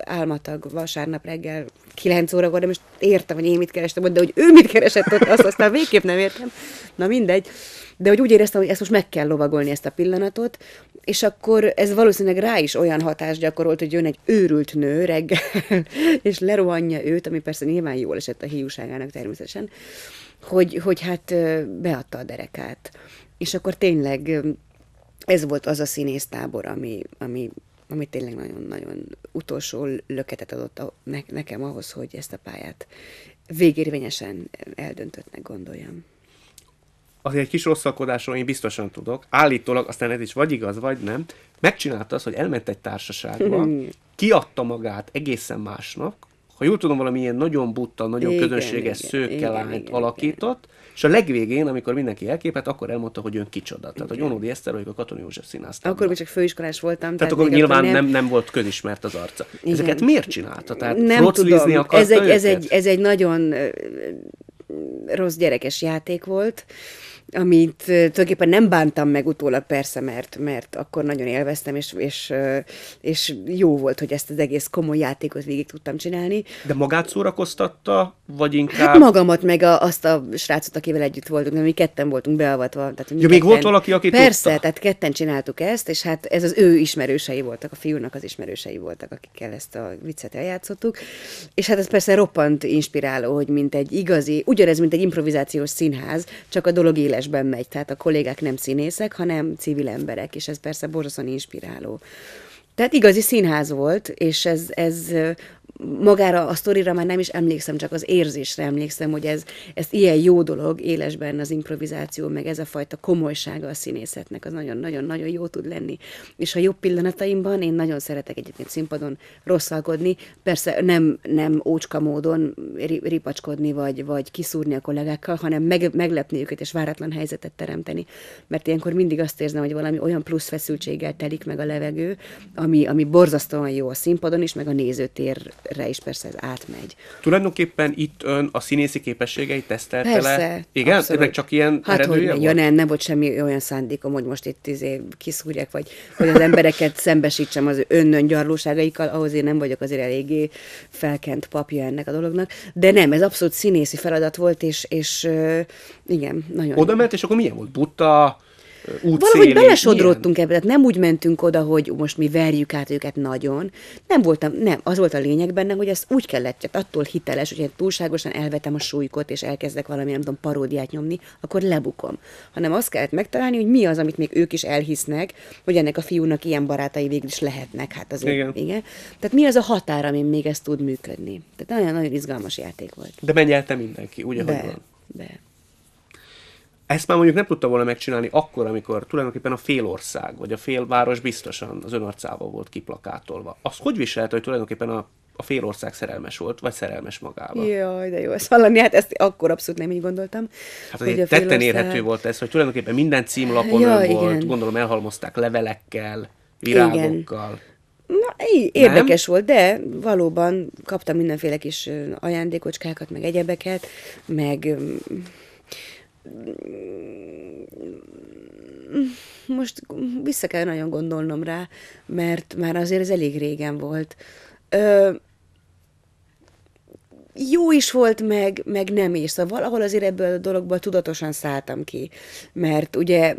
álmatag vasárnap reggel 9 óra volt, de most értem, hogy én mit kerestem ott, de hogy ő mit keresett ott, azt aztán végképp nem értem. Na mindegy de hogy úgy éreztem, hogy ezt most meg kell lovagolni, ezt a pillanatot, és akkor ez valószínűleg rá is olyan hatást gyakorolt, hogy jön egy őrült nő reggel, és lerohanja őt, ami persze nyilván jól esett a hiúságának természetesen, hogy, hogy hát beadta a derekát. És akkor tényleg ez volt az a színésztábor, ami, ami, ami tényleg nagyon-nagyon utolsó löketet adott a, ne, nekem ahhoz, hogy ezt a pályát végérvényesen eldöntöttnek gondoljam azért egy kis rosszalkodásról én biztosan tudok, állítólag, aztán ez is vagy igaz, vagy nem, megcsinálta azt, hogy elment egy társaságba, hmm. kiadta magát egészen másnak, ha jól tudom, valami ilyen nagyon butta, nagyon igen, közönséges szőkelányt alakított, igen. és a legvégén, amikor mindenki elképet, akkor elmondta, hogy ön kicsoda. Tehát, igen. hogy Onódi Eszter, vagy a Katona József színháztában. Akkor még csak főiskolás voltam. Tehát, tehát akkor nyilván nem... nem... volt közismert az arca. Igen. Ezeket miért csinálta? Tehát nem tudom. ez egy, ez, egy, ez egy nagyon rossz gyerekes játék volt, amit tulajdonképpen nem bántam meg utólag persze, mert, mert akkor nagyon élveztem, és, és, és jó volt, hogy ezt az egész komoly játékot végig tudtam csinálni. De magát szórakoztatta, vagy inkább? Hát magamat, meg a, azt a srácot, akivel együtt voltunk, mert mi ketten voltunk beavatva. Tehát ja, ketten, még volt valaki, aki Persze, tudta. tehát ketten csináltuk ezt, és hát ez az ő ismerősei voltak, a fiúnak az ismerősei voltak, akikkel ezt a viccet eljátszottuk. És hát ez persze roppant inspiráló, hogy mint egy igazi, ugyanez, mint egy improvizációs színház, csak a dolog élet szívesben megy, tehát a kollégák nem színészek, hanem civil emberek, és ez persze borzasztóan inspiráló. Tehát igazi színház volt, és ez, ez magára a sztorira már nem is emlékszem, csak az érzésre emlékszem, hogy ez, ez ilyen jó dolog élesben az improvizáció, meg ez a fajta komolysága a színészetnek, az nagyon-nagyon-nagyon jó tud lenni. És a jobb pillanataimban én nagyon szeretek egyébként színpadon rosszalkodni, persze nem, nem ócska módon ripacskodni, vagy, vagy kiszúrni a kollégákkal, hanem meg, meglepni őket, és váratlan helyzetet teremteni. Mert ilyenkor mindig azt érzem, hogy valami olyan plusz feszültséggel telik meg a levegő, ami, ami borzasztóan jó a színpadon is, meg a nézőtér re is persze ez átmegy. Tulajdonképpen itt ön a színészi képességeit tesztelte persze, le? Igen? Abszolút. Meg csak ilyen hát, hogy volt? Ja, nem, nem volt semmi olyan szándékom, hogy most itt izé kiszúrjak, vagy hogy az embereket szembesítsem az önnön gyarlóságaikkal, ahhoz én nem vagyok azért eléggé felkent papja ennek a dolognak, de nem, ez abszolút színészi feladat volt, és, és igen, nagyon. Oda ment, és akkor milyen volt? Buta, út Valahogy belesodródtunk ebbe, tehát nem úgy mentünk oda, hogy most mi verjük át őket nagyon. Nem voltam, nem, az volt a lényeg benne, hogy ez úgy kellett, tehát attól hiteles, hogy én túlságosan elvetem a súlykot, és elkezdek valami, nem tudom, paródiát nyomni, akkor lebukom. Hanem azt kellett megtalálni, hogy mi az, amit még ők is elhisznek, hogy ennek a fiúnak ilyen barátai végül is lehetnek. Hát az igen. igen. Tehát mi az a határ, amin még ez tud működni. Tehát nagyon-nagyon izgalmas játék volt. De te mindenki, ugye? De. van. De. Ezt már mondjuk nem tudta volna megcsinálni akkor, amikor tulajdonképpen a félország, vagy a félváros biztosan az önarcával volt kiplakátolva. Azt hogy viselte, hogy tulajdonképpen a a félország szerelmes volt, vagy szerelmes magába. Jaj, de jó ezt hallani, hát ezt akkor abszolút nem így gondoltam. Hát azért hogy a tetten félország... érhető volt ez, hogy tulajdonképpen minden címlapon ja, volt, igen. gondolom elhalmozták levelekkel, virágokkal. Igen. Na, érdekes nem? volt, de valóban kaptam mindenféle kis ajándékocskákat, meg egyebeket, meg mm, most vissza kell nagyon gondolnom rá, mert már azért ez elég régen volt. Ö, jó is volt, meg, meg nem is. Szóval valahol azért ebből a dologból tudatosan szálltam ki. Mert ugye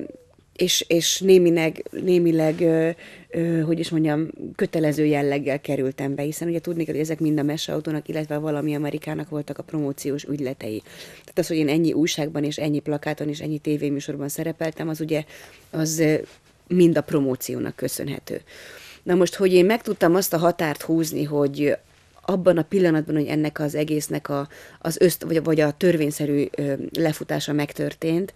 és, és némileg, némileg ö, ö, hogy is mondjam, kötelező jelleggel kerültem be, hiszen ugye tudni kell, hogy ezek mind a meseautónak, illetve valami Amerikának voltak a promóciós ügyletei. Tehát az, hogy én ennyi újságban és ennyi plakáton és ennyi tévéműsorban szerepeltem, az ugye az mind a promóciónak köszönhető. Na most, hogy én meg tudtam azt a határt húzni, hogy abban a pillanatban, hogy ennek az egésznek a, az öszt, vagy, vagy a törvényszerű lefutása megtörtént,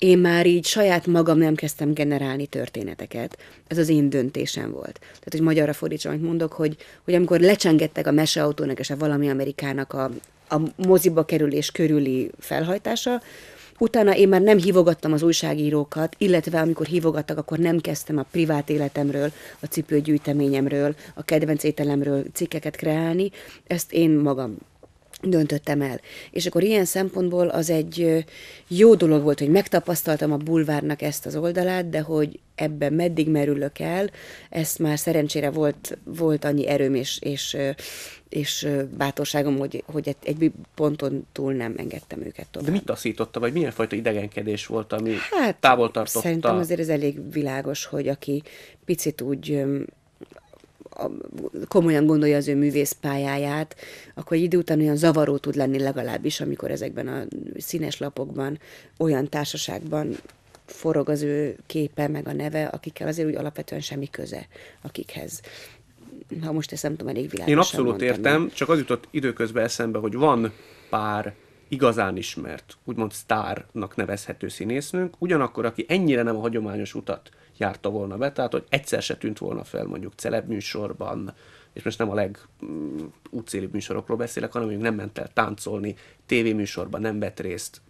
én már így saját magam nem kezdtem generálni történeteket. Ez az én döntésem volt. Tehát, hogy magyarra fordítsam, amit mondok, hogy, hogy amikor lecsengettek a meseautónak és a valami amerikának a, a moziba kerülés körüli felhajtása, Utána én már nem hívogattam az újságírókat, illetve amikor hívogattak, akkor nem kezdtem a privát életemről, a cipőgyűjteményemről, a kedvenc ételemről cikkeket kreálni. Ezt én magam döntöttem el. És akkor ilyen szempontból az egy jó dolog volt, hogy megtapasztaltam a bulvárnak ezt az oldalát, de hogy ebben meddig merülök el, ezt már szerencsére volt, volt annyi erőm és, és, és bátorságom, hogy, hogy egy ponton túl nem engedtem őket tovább. De mit taszította, vagy milyen fajta idegenkedés volt, ami hát, távol tartotta? Szerintem azért ez elég világos, hogy aki picit úgy a, komolyan gondolja az ő művész pályáját, akkor egy idő után olyan zavaró tud lenni legalábbis, amikor ezekben a színes lapokban, olyan társaságban forog az ő képe, meg a neve, akikkel azért úgy alapvetően semmi köze, akikhez ha most ezt nem tudom, elég világosan Én abszolút mondtam, értem, nem? csak az jutott időközben eszembe, hogy van pár igazán ismert, úgymond sztárnak nevezhető színésznőnk, ugyanakkor, aki ennyire nem a hagyományos utat járta volna be, tehát hogy egyszer se tűnt volna fel mondjuk celeb műsorban, és most nem a leg mm, műsorokról beszélek, hanem mondjuk nem ment el táncolni, tévéműsorban nem vett részt,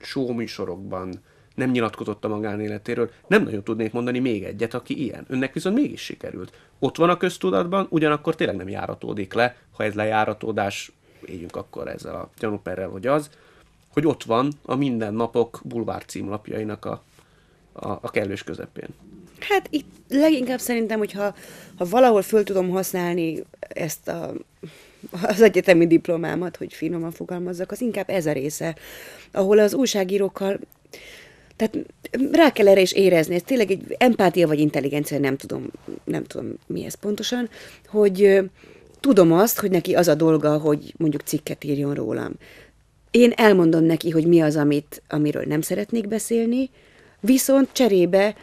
show műsorokban, nem nyilatkozott a magánéletéről. Nem nagyon tudnék mondani még egyet, aki ilyen. Önnek viszont mégis sikerült. Ott van a köztudatban, ugyanakkor tényleg nem járatódik le, ha ez lejáratódás éljünk akkor ezzel a gyanúperrel, hogy az, hogy ott van a mindennapok bulvár címlapjainak a, a, a kellős közepén. Hát itt leginkább szerintem, hogyha ha valahol föl tudom használni ezt a, az egyetemi diplomámat, hogy finoman fogalmazzak, az inkább ez a része, ahol az újságírókkal tehát rá kell erre is érezni, ez tényleg egy empátia vagy intelligencia, nem tudom, nem tudom mi ez pontosan, hogy tudom azt, hogy neki az a dolga, hogy mondjuk cikket írjon rólam. Én elmondom neki, hogy mi az, amit, amiről nem szeretnék beszélni, viszont cserébe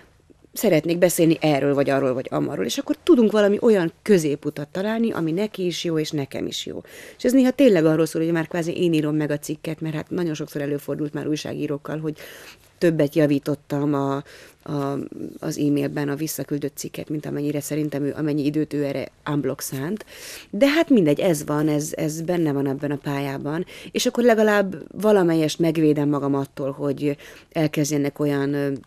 szeretnék beszélni erről, vagy arról, vagy amarról, és akkor tudunk valami olyan középutat találni, ami neki is jó, és nekem is jó. És ez néha tényleg arról szól, hogy már kvázi én írom meg a cikket, mert hát nagyon sokszor előfordult már újságírókkal, hogy többet javítottam a a, az e-mailben a visszaküldött cikket, mint amennyire szerintem ő, amennyi időt ő erre unblock szánt. De hát mindegy, ez van, ez, ez benne van ebben a pályában, és akkor legalább valamelyest megvédem magam attól, hogy elkezdjenek olyan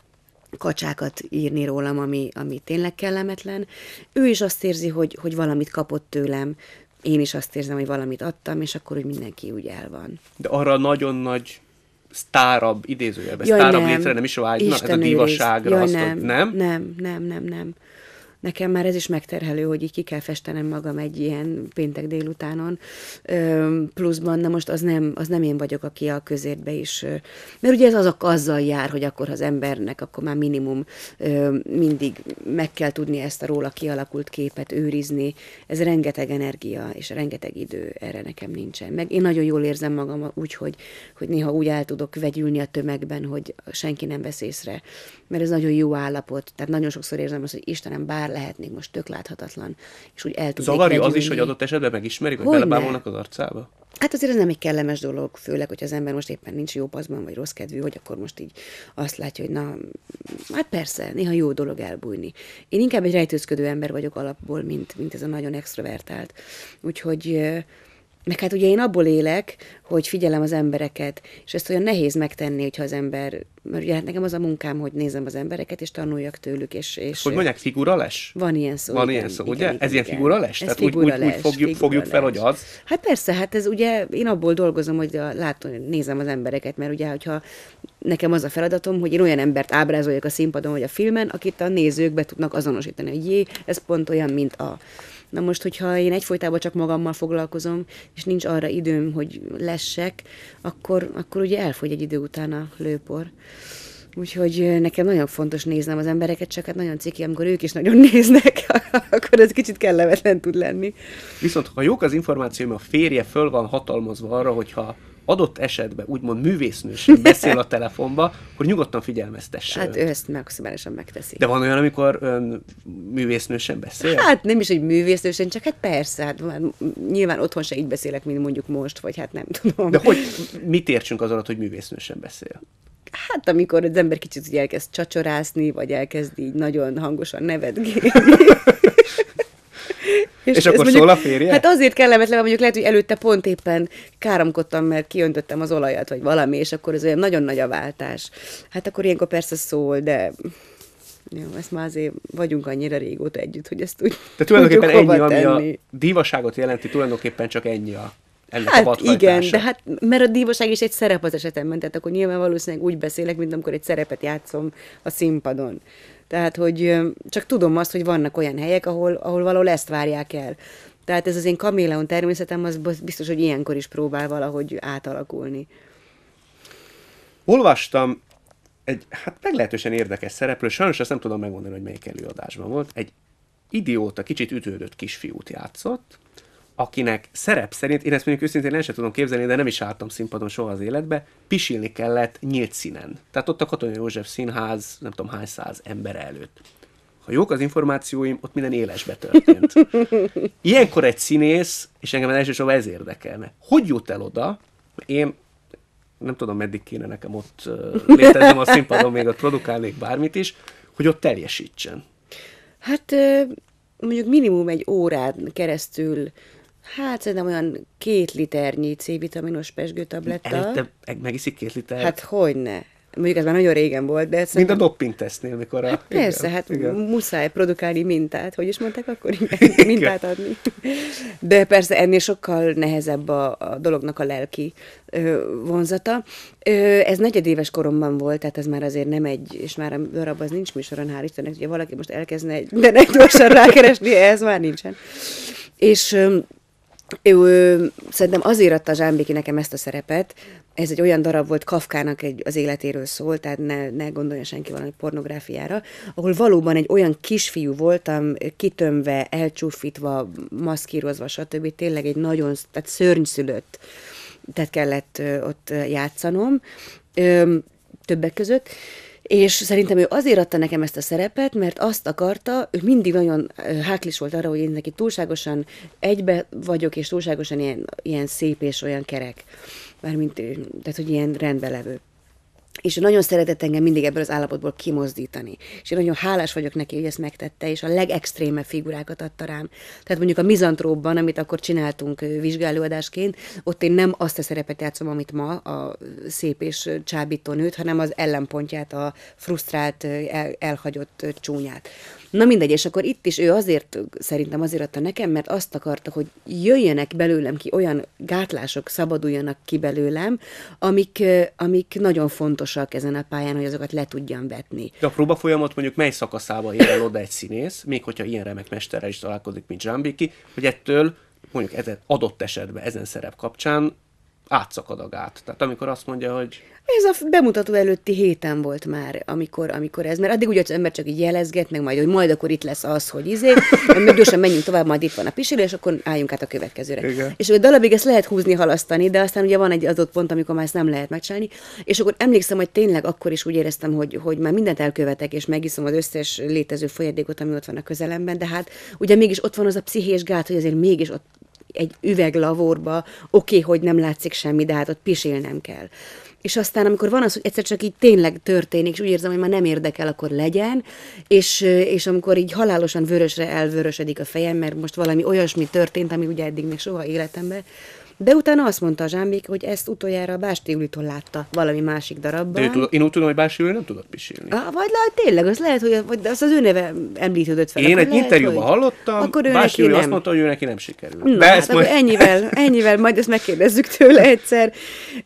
kacsákat írni rólam, ami, ami tényleg kellemetlen. Ő is azt érzi, hogy, hogy valamit kapott tőlem, én is azt érzem, hogy valamit adtam, és akkor úgy mindenki úgy el van. De arra nagyon nagy sztárabb, idézőjelben, sztárabb nem. létre nem is vágy. Na, ez a divaságra Jaj, azt, hogy nem? Nem, nem, nem, nem nekem már ez is megterhelő, hogy így ki kell festenem magam egy ilyen péntek délutánon. Pluszban, na most az nem, az nem én vagyok, aki a közértbe is. Mert ugye ez az azzal jár, hogy akkor az embernek akkor már minimum mindig meg kell tudni ezt a róla kialakult képet őrizni. Ez rengeteg energia és rengeteg idő erre nekem nincsen. Meg én nagyon jól érzem magam úgy, hogy, hogy néha úgy el tudok vegyülni a tömegben, hogy senki nem vesz észre. Mert ez nagyon jó állapot. Tehát nagyon sokszor érzem azt, hogy Istenem, bár lehetnék most tök láthatatlan, és úgy el tudnék Zavarja az is, hogy adott esetben megismerik, hogy, hogy belebámolnak az arcába? Hát azért ez nem egy kellemes dolog, főleg, hogy az ember most éppen nincs jó paszban, vagy rossz kedvű, hogy akkor most így azt látja, hogy na, hát persze, néha jó dolog elbújni. Én inkább egy rejtőzködő ember vagyok alapból, mint, mint ez a nagyon extrovertált. Úgyhogy meg hát ugye én abból élek, hogy figyelem az embereket, és ezt olyan nehéz megtenni, hogyha az ember, mert ugye hát nekem az a munkám, hogy nézem az embereket, és tanuljak tőlük, és... és hogy mondják, figurales? Van ilyen szó. Van igen, ilyen szó, igen, ugye? Igen, ez igen. ilyen figurales? Ez Tehát figura úgy, úgy, úgy fogjuk, figura fogjuk fel, hogy az? Hát persze, hát ez ugye, én abból dolgozom, hogy a, látom, nézem az embereket, mert ugye, hogyha nekem az a feladatom, hogy én olyan embert ábrázoljak a színpadon, vagy a filmen, akit a nézők be tudnak azonosítani, hogy jé, ez pont olyan, mint a Na most, hogyha én egyfolytában csak magammal foglalkozom, és nincs arra időm, hogy lessek, akkor, akkor ugye elfogy egy idő után a lőpor. Úgyhogy nekem nagyon fontos néznem az embereket, csak hát nagyon ciki, amikor ők is nagyon néznek, akkor ez kicsit kellemetlen tud lenni. Viszont ha jók az információim, a férje föl van hatalmazva arra, hogyha adott esetben úgymond művésznő sem beszél a telefonba, akkor nyugodtan figyelmeztesse. Hát ő ezt maximálisan megteszi. De van olyan, amikor ön művésznő sem beszél? Hát nem is, egy művésznő sem, csak hát persze, hát nyilván otthon se így beszélek, mint mondjuk most, vagy hát nem tudom. De hogy mit értsünk az alatt, hogy művésznő sem beszél? Hát amikor az ember kicsit ugye elkezd csacsorászni, vagy elkezd így nagyon hangosan nevetgélni. És, és akkor mondjuk, szól a férje? Hát azért kellemetlen, mondjuk lehet, hogy előtte pont éppen káromkodtam, mert kiöntöttem az olajat, vagy valami, és akkor ez olyan nagyon nagy a váltás. Hát akkor ilyenkor persze szól, de jó, ezt már azért vagyunk annyira régóta együtt, hogy ezt úgy Tehát tulajdonképpen ennyi, ami a divaságot jelenti, tulajdonképpen csak ennyi a ennek hát a igen, de hát mert a divaság is egy szerep az esetemben, tehát akkor nyilván valószínűleg úgy beszélek, mint amikor egy szerepet játszom a színpadon. Tehát, hogy csak tudom azt, hogy vannak olyan helyek, ahol, ahol valahol ezt várják el. Tehát ez az én kaméleon természetem, az biztos, hogy ilyenkor is próbál valahogy átalakulni. Olvastam egy, hát meglehetősen érdekes szereplő, sajnos azt nem tudom megmondani, hogy melyik előadásban volt, egy idióta, kicsit ütődött kisfiút játszott, akinek szerep szerint, én ezt mondjuk őszintén nem sem tudom képzelni, de nem is álltam színpadon soha az életbe, pisilni kellett nyílt színen. Tehát ott a Katonai József Színház, nem tudom hány száz ember előtt. Ha jók az információim, ott minden élesbe történt. Ilyenkor egy színész, és engem elsősorban ez érdekelne, hogy jut el oda, én nem tudom, meddig kéne nekem ott léteznem a színpadon, még ott produkálnék bármit is, hogy ott teljesítsen. Hát mondjuk minimum egy órán keresztül Hát szerintem olyan két liternyi C-vitaminos pesgőtabletta. Előtte megiszik két liter? Hát hogyne? Mondjuk ez már nagyon régen volt, de... Szerintem... Mind a dopping tesztnél, mikor a... Hát persze, igen, hát igen. muszáj produkálni mintát, hogy is mondták akkor? Igen, mintát adni. De persze ennél sokkal nehezebb a, a dolognak a lelki ö, vonzata. Ö, ez negyedéves koromban volt, tehát ez már azért nem egy, és már a darab az nincs műsoron, hál' Istennek, ugye valaki most elkezdne egy, de ne gyorsan rákeresni, ez már nincsen. És... Ö, ő szerintem azért adta Zsámbéki nekem ezt a szerepet, ez egy olyan darab volt, Kafkának egy, az életéről szól, tehát ne, ne gondolja senki valami pornográfiára, ahol valóban egy olyan kisfiú voltam, kitömve, elcsúfítva, maszkírozva, stb. Tényleg egy nagyon, tehát szörnyszülött, tehát kellett ott játszanom, többek között, és szerintem ő azért adta nekem ezt a szerepet, mert azt akarta, ő mindig nagyon háklis volt arra, hogy én neki túlságosan egybe vagyok, és túlságosan ilyen, ilyen szép és olyan kerek. Mármint, tehát hogy ilyen rendbe levő és nagyon szeretett engem mindig ebből az állapotból kimozdítani. És én nagyon hálás vagyok neki, hogy ezt megtette, és a legextrémebb figurákat adta rám. Tehát mondjuk a mizantróbban, amit akkor csináltunk vizsgálóadásként, ott én nem azt a szerepet játszom, amit ma, a szép és csábító nőt, hanem az ellenpontját, a frusztrált, el, elhagyott csúnyát. Na mindegy, és akkor itt is ő azért, szerintem azért adta nekem, mert azt akarta, hogy jöjjenek belőlem ki olyan gátlások, szabaduljanak ki belőlem, amik, amik nagyon fontosak ezen a pályán, hogy azokat le tudjam vetni. De a próba folyamat mondjuk mely szakaszában jön el oda egy színész, még hogyha ilyen remek mesterrel is találkozik, mint Zsambiki, hogy ettől mondjuk ezen adott esetben ezen szerep kapcsán átszakad a gát. Tehát amikor azt mondja, hogy... Ez a bemutató előtti héten volt már, amikor, amikor ez, mert addig ugye az ember csak így jelezget, meg majd, hogy majd akkor itt lesz az, hogy izé, meg gyorsan menjünk tovább, majd itt van a pisilő, és akkor álljunk át a következőre. Igen. És a dalabig ezt lehet húzni, halasztani, de aztán ugye van egy adott pont, amikor már ezt nem lehet megcsinálni. És akkor emlékszem, hogy tényleg akkor is úgy éreztem, hogy, hogy már mindent elkövetek, és megiszom az összes létező folyadékot, ami ott van a közelemben, de hát ugye mégis ott van az a pszichés gát, hogy azért mégis ott egy üveglavorba, oké, okay, hogy nem látszik semmi, de hát ott pisilnem kell. És aztán, amikor van az, hogy egyszer csak így tényleg történik, és úgy érzem, hogy már nem érdekel, akkor legyen, és, eh, és amikor így halálosan vörösre elvörösödik a fejem, mert most valami olyasmi történt, ami ugye eddig még soha életemben, de utána azt mondta Zsámbék, hogy ezt utoljára a Básti Ulitól látta valami másik darabban. De tud, én úgy tudom, hogy Básti Uli nem tudott pisilni. Ah, vagy lehet, tényleg, az lehet, hogy vagy az az ő neve említődött fel. Én akkor egy lehet, interjúban hogy... hallottam, akkor ő Básti Uli azt mondta, hogy ő neki nem sikerült. Na, hát ezt majd... ennyivel, ennyivel, majd ezt megkérdezzük tőle egyszer.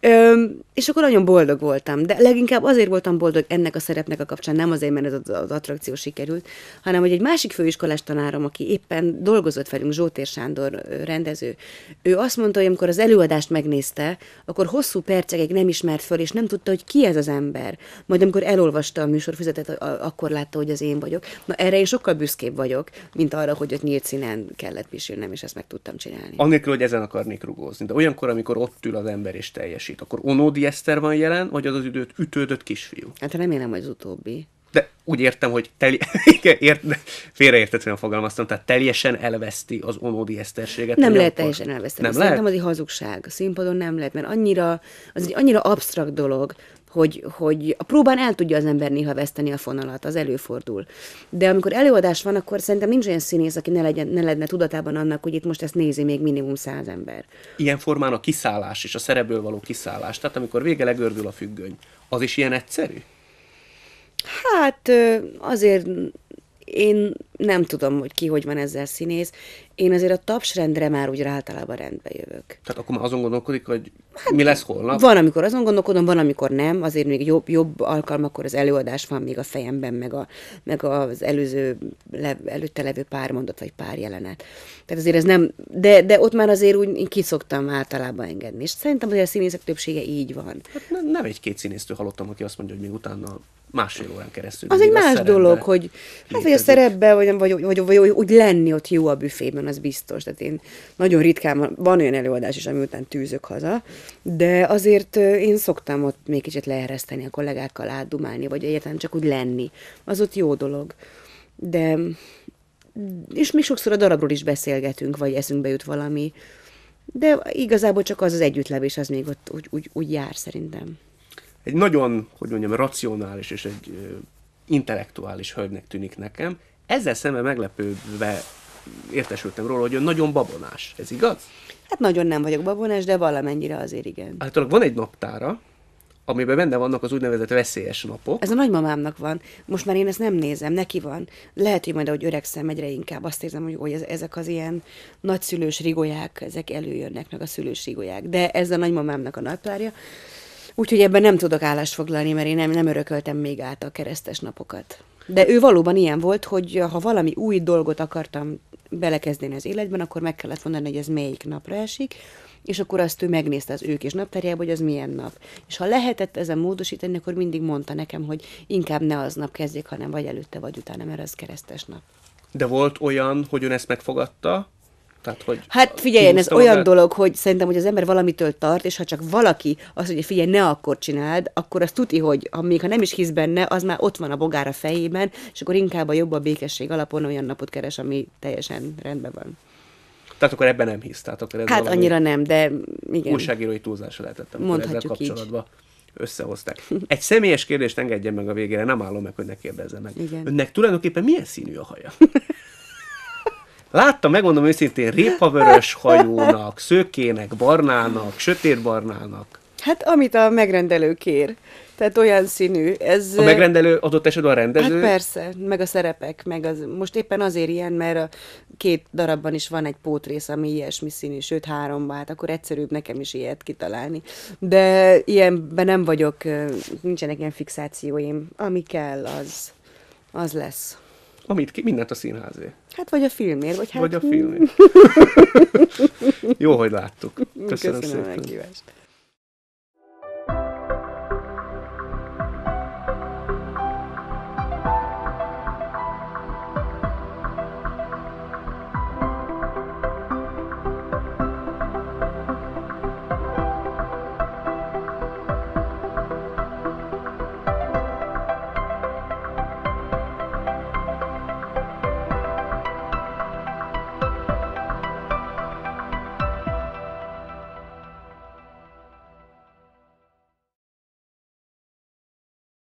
Öm, és akkor nagyon boldog voltam. De leginkább azért voltam boldog ennek a szerepnek a kapcsán, nem azért, mert ez az, az attrakció sikerült, hanem hogy egy másik főiskolás tanárom, aki éppen dolgozott velünk, Zsótér Sándor rendező, ő azt mondta, hogy amikor az előadást megnézte, akkor hosszú percekig nem ismert föl, és nem tudta, hogy ki ez az ember. Majd amikor elolvasta a műsorfüzetet, akkor látta, hogy az én vagyok. Na erre én sokkal büszkébb vagyok, mint arra, hogy ott nyílt színen kellett pisilnem, és ezt meg tudtam csinálni. Anélkül, hogy ezen akarnék rugózni. De olyankor, amikor ott ül az ember és teljesít, akkor Onódi Eszter van jelen, vagy az az időt ütődött kisfiú? Hát remélem, hogy az utóbbi de úgy értem, hogy teli... ért... félreértetlenül fogalmaztam, tehát teljesen elveszti az onódi eszterséget. Nem lehet akkor... teljesen elveszteni. Nem Szerintem lehet? az egy hazugság. A színpadon nem lehet, mert annyira, az egy annyira absztrakt dolog, hogy, hogy a próbán el tudja az ember néha veszteni a fonalat, az előfordul. De amikor előadás van, akkor szerintem nincs olyan színész, aki ne, legyen, ne lenne tudatában annak, hogy itt most ezt nézi még minimum száz ember. Ilyen formán a kiszállás és a szerepből való kiszállás, tehát amikor vége legördül a függöny, az is ilyen egyszerű? Hát azért én nem tudom, hogy ki hogy van ezzel színész én azért a tapsrendre már úgy általában rendbe jövök. Tehát akkor már azon gondolkodik, hogy hát, mi lesz holnap? Van, amikor azon gondolkodom, van, amikor nem. Azért még jobb, jobb alkalom, akkor az előadás van még a fejemben, meg, a, meg az előző, le, előtte levő pár mondat, vagy pár jelenet. Tehát azért ez nem, de, de ott már azért úgy én kiszoktam általában engedni. És szerintem azért a színészek többsége így van. Hát nem, nem egy-két színésztől hallottam, aki azt mondja, hogy még utána másfél órán keresztül. Az egy más dolog, hogy, hát, vagy a szerepbe, vagy, vagy, vagy, vagy, vagy, úgy lenni ott jó a büfében, ez biztos. Tehát én nagyon ritkán, van olyan előadás is, ami után tűzök haza, de azért én szoktam ott még kicsit leereszteni a kollégákkal, átdumálni, vagy egyetlen csak úgy lenni. Az ott jó dolog. De és mi sokszor a darabról is beszélgetünk, vagy eszünkbe jut valami, de igazából csak az az együttlevés, az még ott úgy, úgy, úgy jár szerintem. Egy nagyon, hogy mondjam, racionális és egy intellektuális hölgynek tűnik nekem. Ezzel szemben meglepődve értesültem róla, hogy ön nagyon babonás. Ez igaz? Hát nagyon nem vagyok babonás, de valamennyire azért igen. Általában van egy naptára, amiben benne vannak az úgynevezett veszélyes napok. Ez a nagymamámnak van. Most már én ezt nem nézem, neki van. Lehet, hogy majd, ahogy öregszem, egyre inkább azt érzem, hogy, hogy ezek az ilyen nagyszülős rigolyák, ezek előjönnek meg a szülős rigolyák. De ez a nagymamámnak a naptárja. Úgyhogy ebben nem tudok állást foglalni, mert én nem, nem örököltem még át a keresztes napokat. De ő valóban ilyen volt, hogy ha valami új dolgot akartam belekezdeni az életben, akkor meg kellett mondani, hogy ez melyik napra esik, és akkor azt ő megnézte az ők és naptárjába, hogy az milyen nap. És ha lehetett ezen módosítani, akkor mindig mondta nekem, hogy inkább ne aznap kezdjék, hanem vagy előtte, vagy utána, mert az keresztes nap. De volt olyan, hogy ön ezt megfogadta, tehát, hogy hát figyelj, ez magát. olyan dolog, hogy szerintem, hogy az ember valamitől tart, és ha csak valaki azt mondja, figyelj, ne akkor csináld, akkor azt tuti, hogy ha még ha nem is hisz benne, az már ott van a bogára fejében, és akkor inkább a jobb a békesség alapon olyan napot keres, ami teljesen rendben van. Tehát akkor ebben nem hisz. Tehát akkor ez hát annyira nem, de igen. Újságírói túlzásra lehetett, ezzel kapcsolatban így. összehozták. Egy személyes kérdést engedjen meg a végére, nem állom meg, hogy ne kérdezzem meg. Igen. Önnek tulajdonképpen milyen színű a haja? Láttam, megmondom őszintén, répavörös hajónak, szőkének, barnának, sötétbarnának. Hát amit a megrendelő kér. Tehát olyan színű. Ez, a megrendelő adott esetben a rendező? Hát persze, meg a szerepek, meg az, most éppen azért ilyen, mert a két darabban is van egy pótrész, ami ilyesmi színű, sőt három, hát akkor egyszerűbb nekem is ilyet kitalálni. De ilyenben nem vagyok, nincsenek ilyen fixációim. Ami kell, az, az lesz. Amit ki, mindent a színházé. Hát vagy a filmért, vagy hát... Vagy a hát- filmért. Jó, hogy láttuk. Köszönöm, Köszönöm szépen. Meghívást.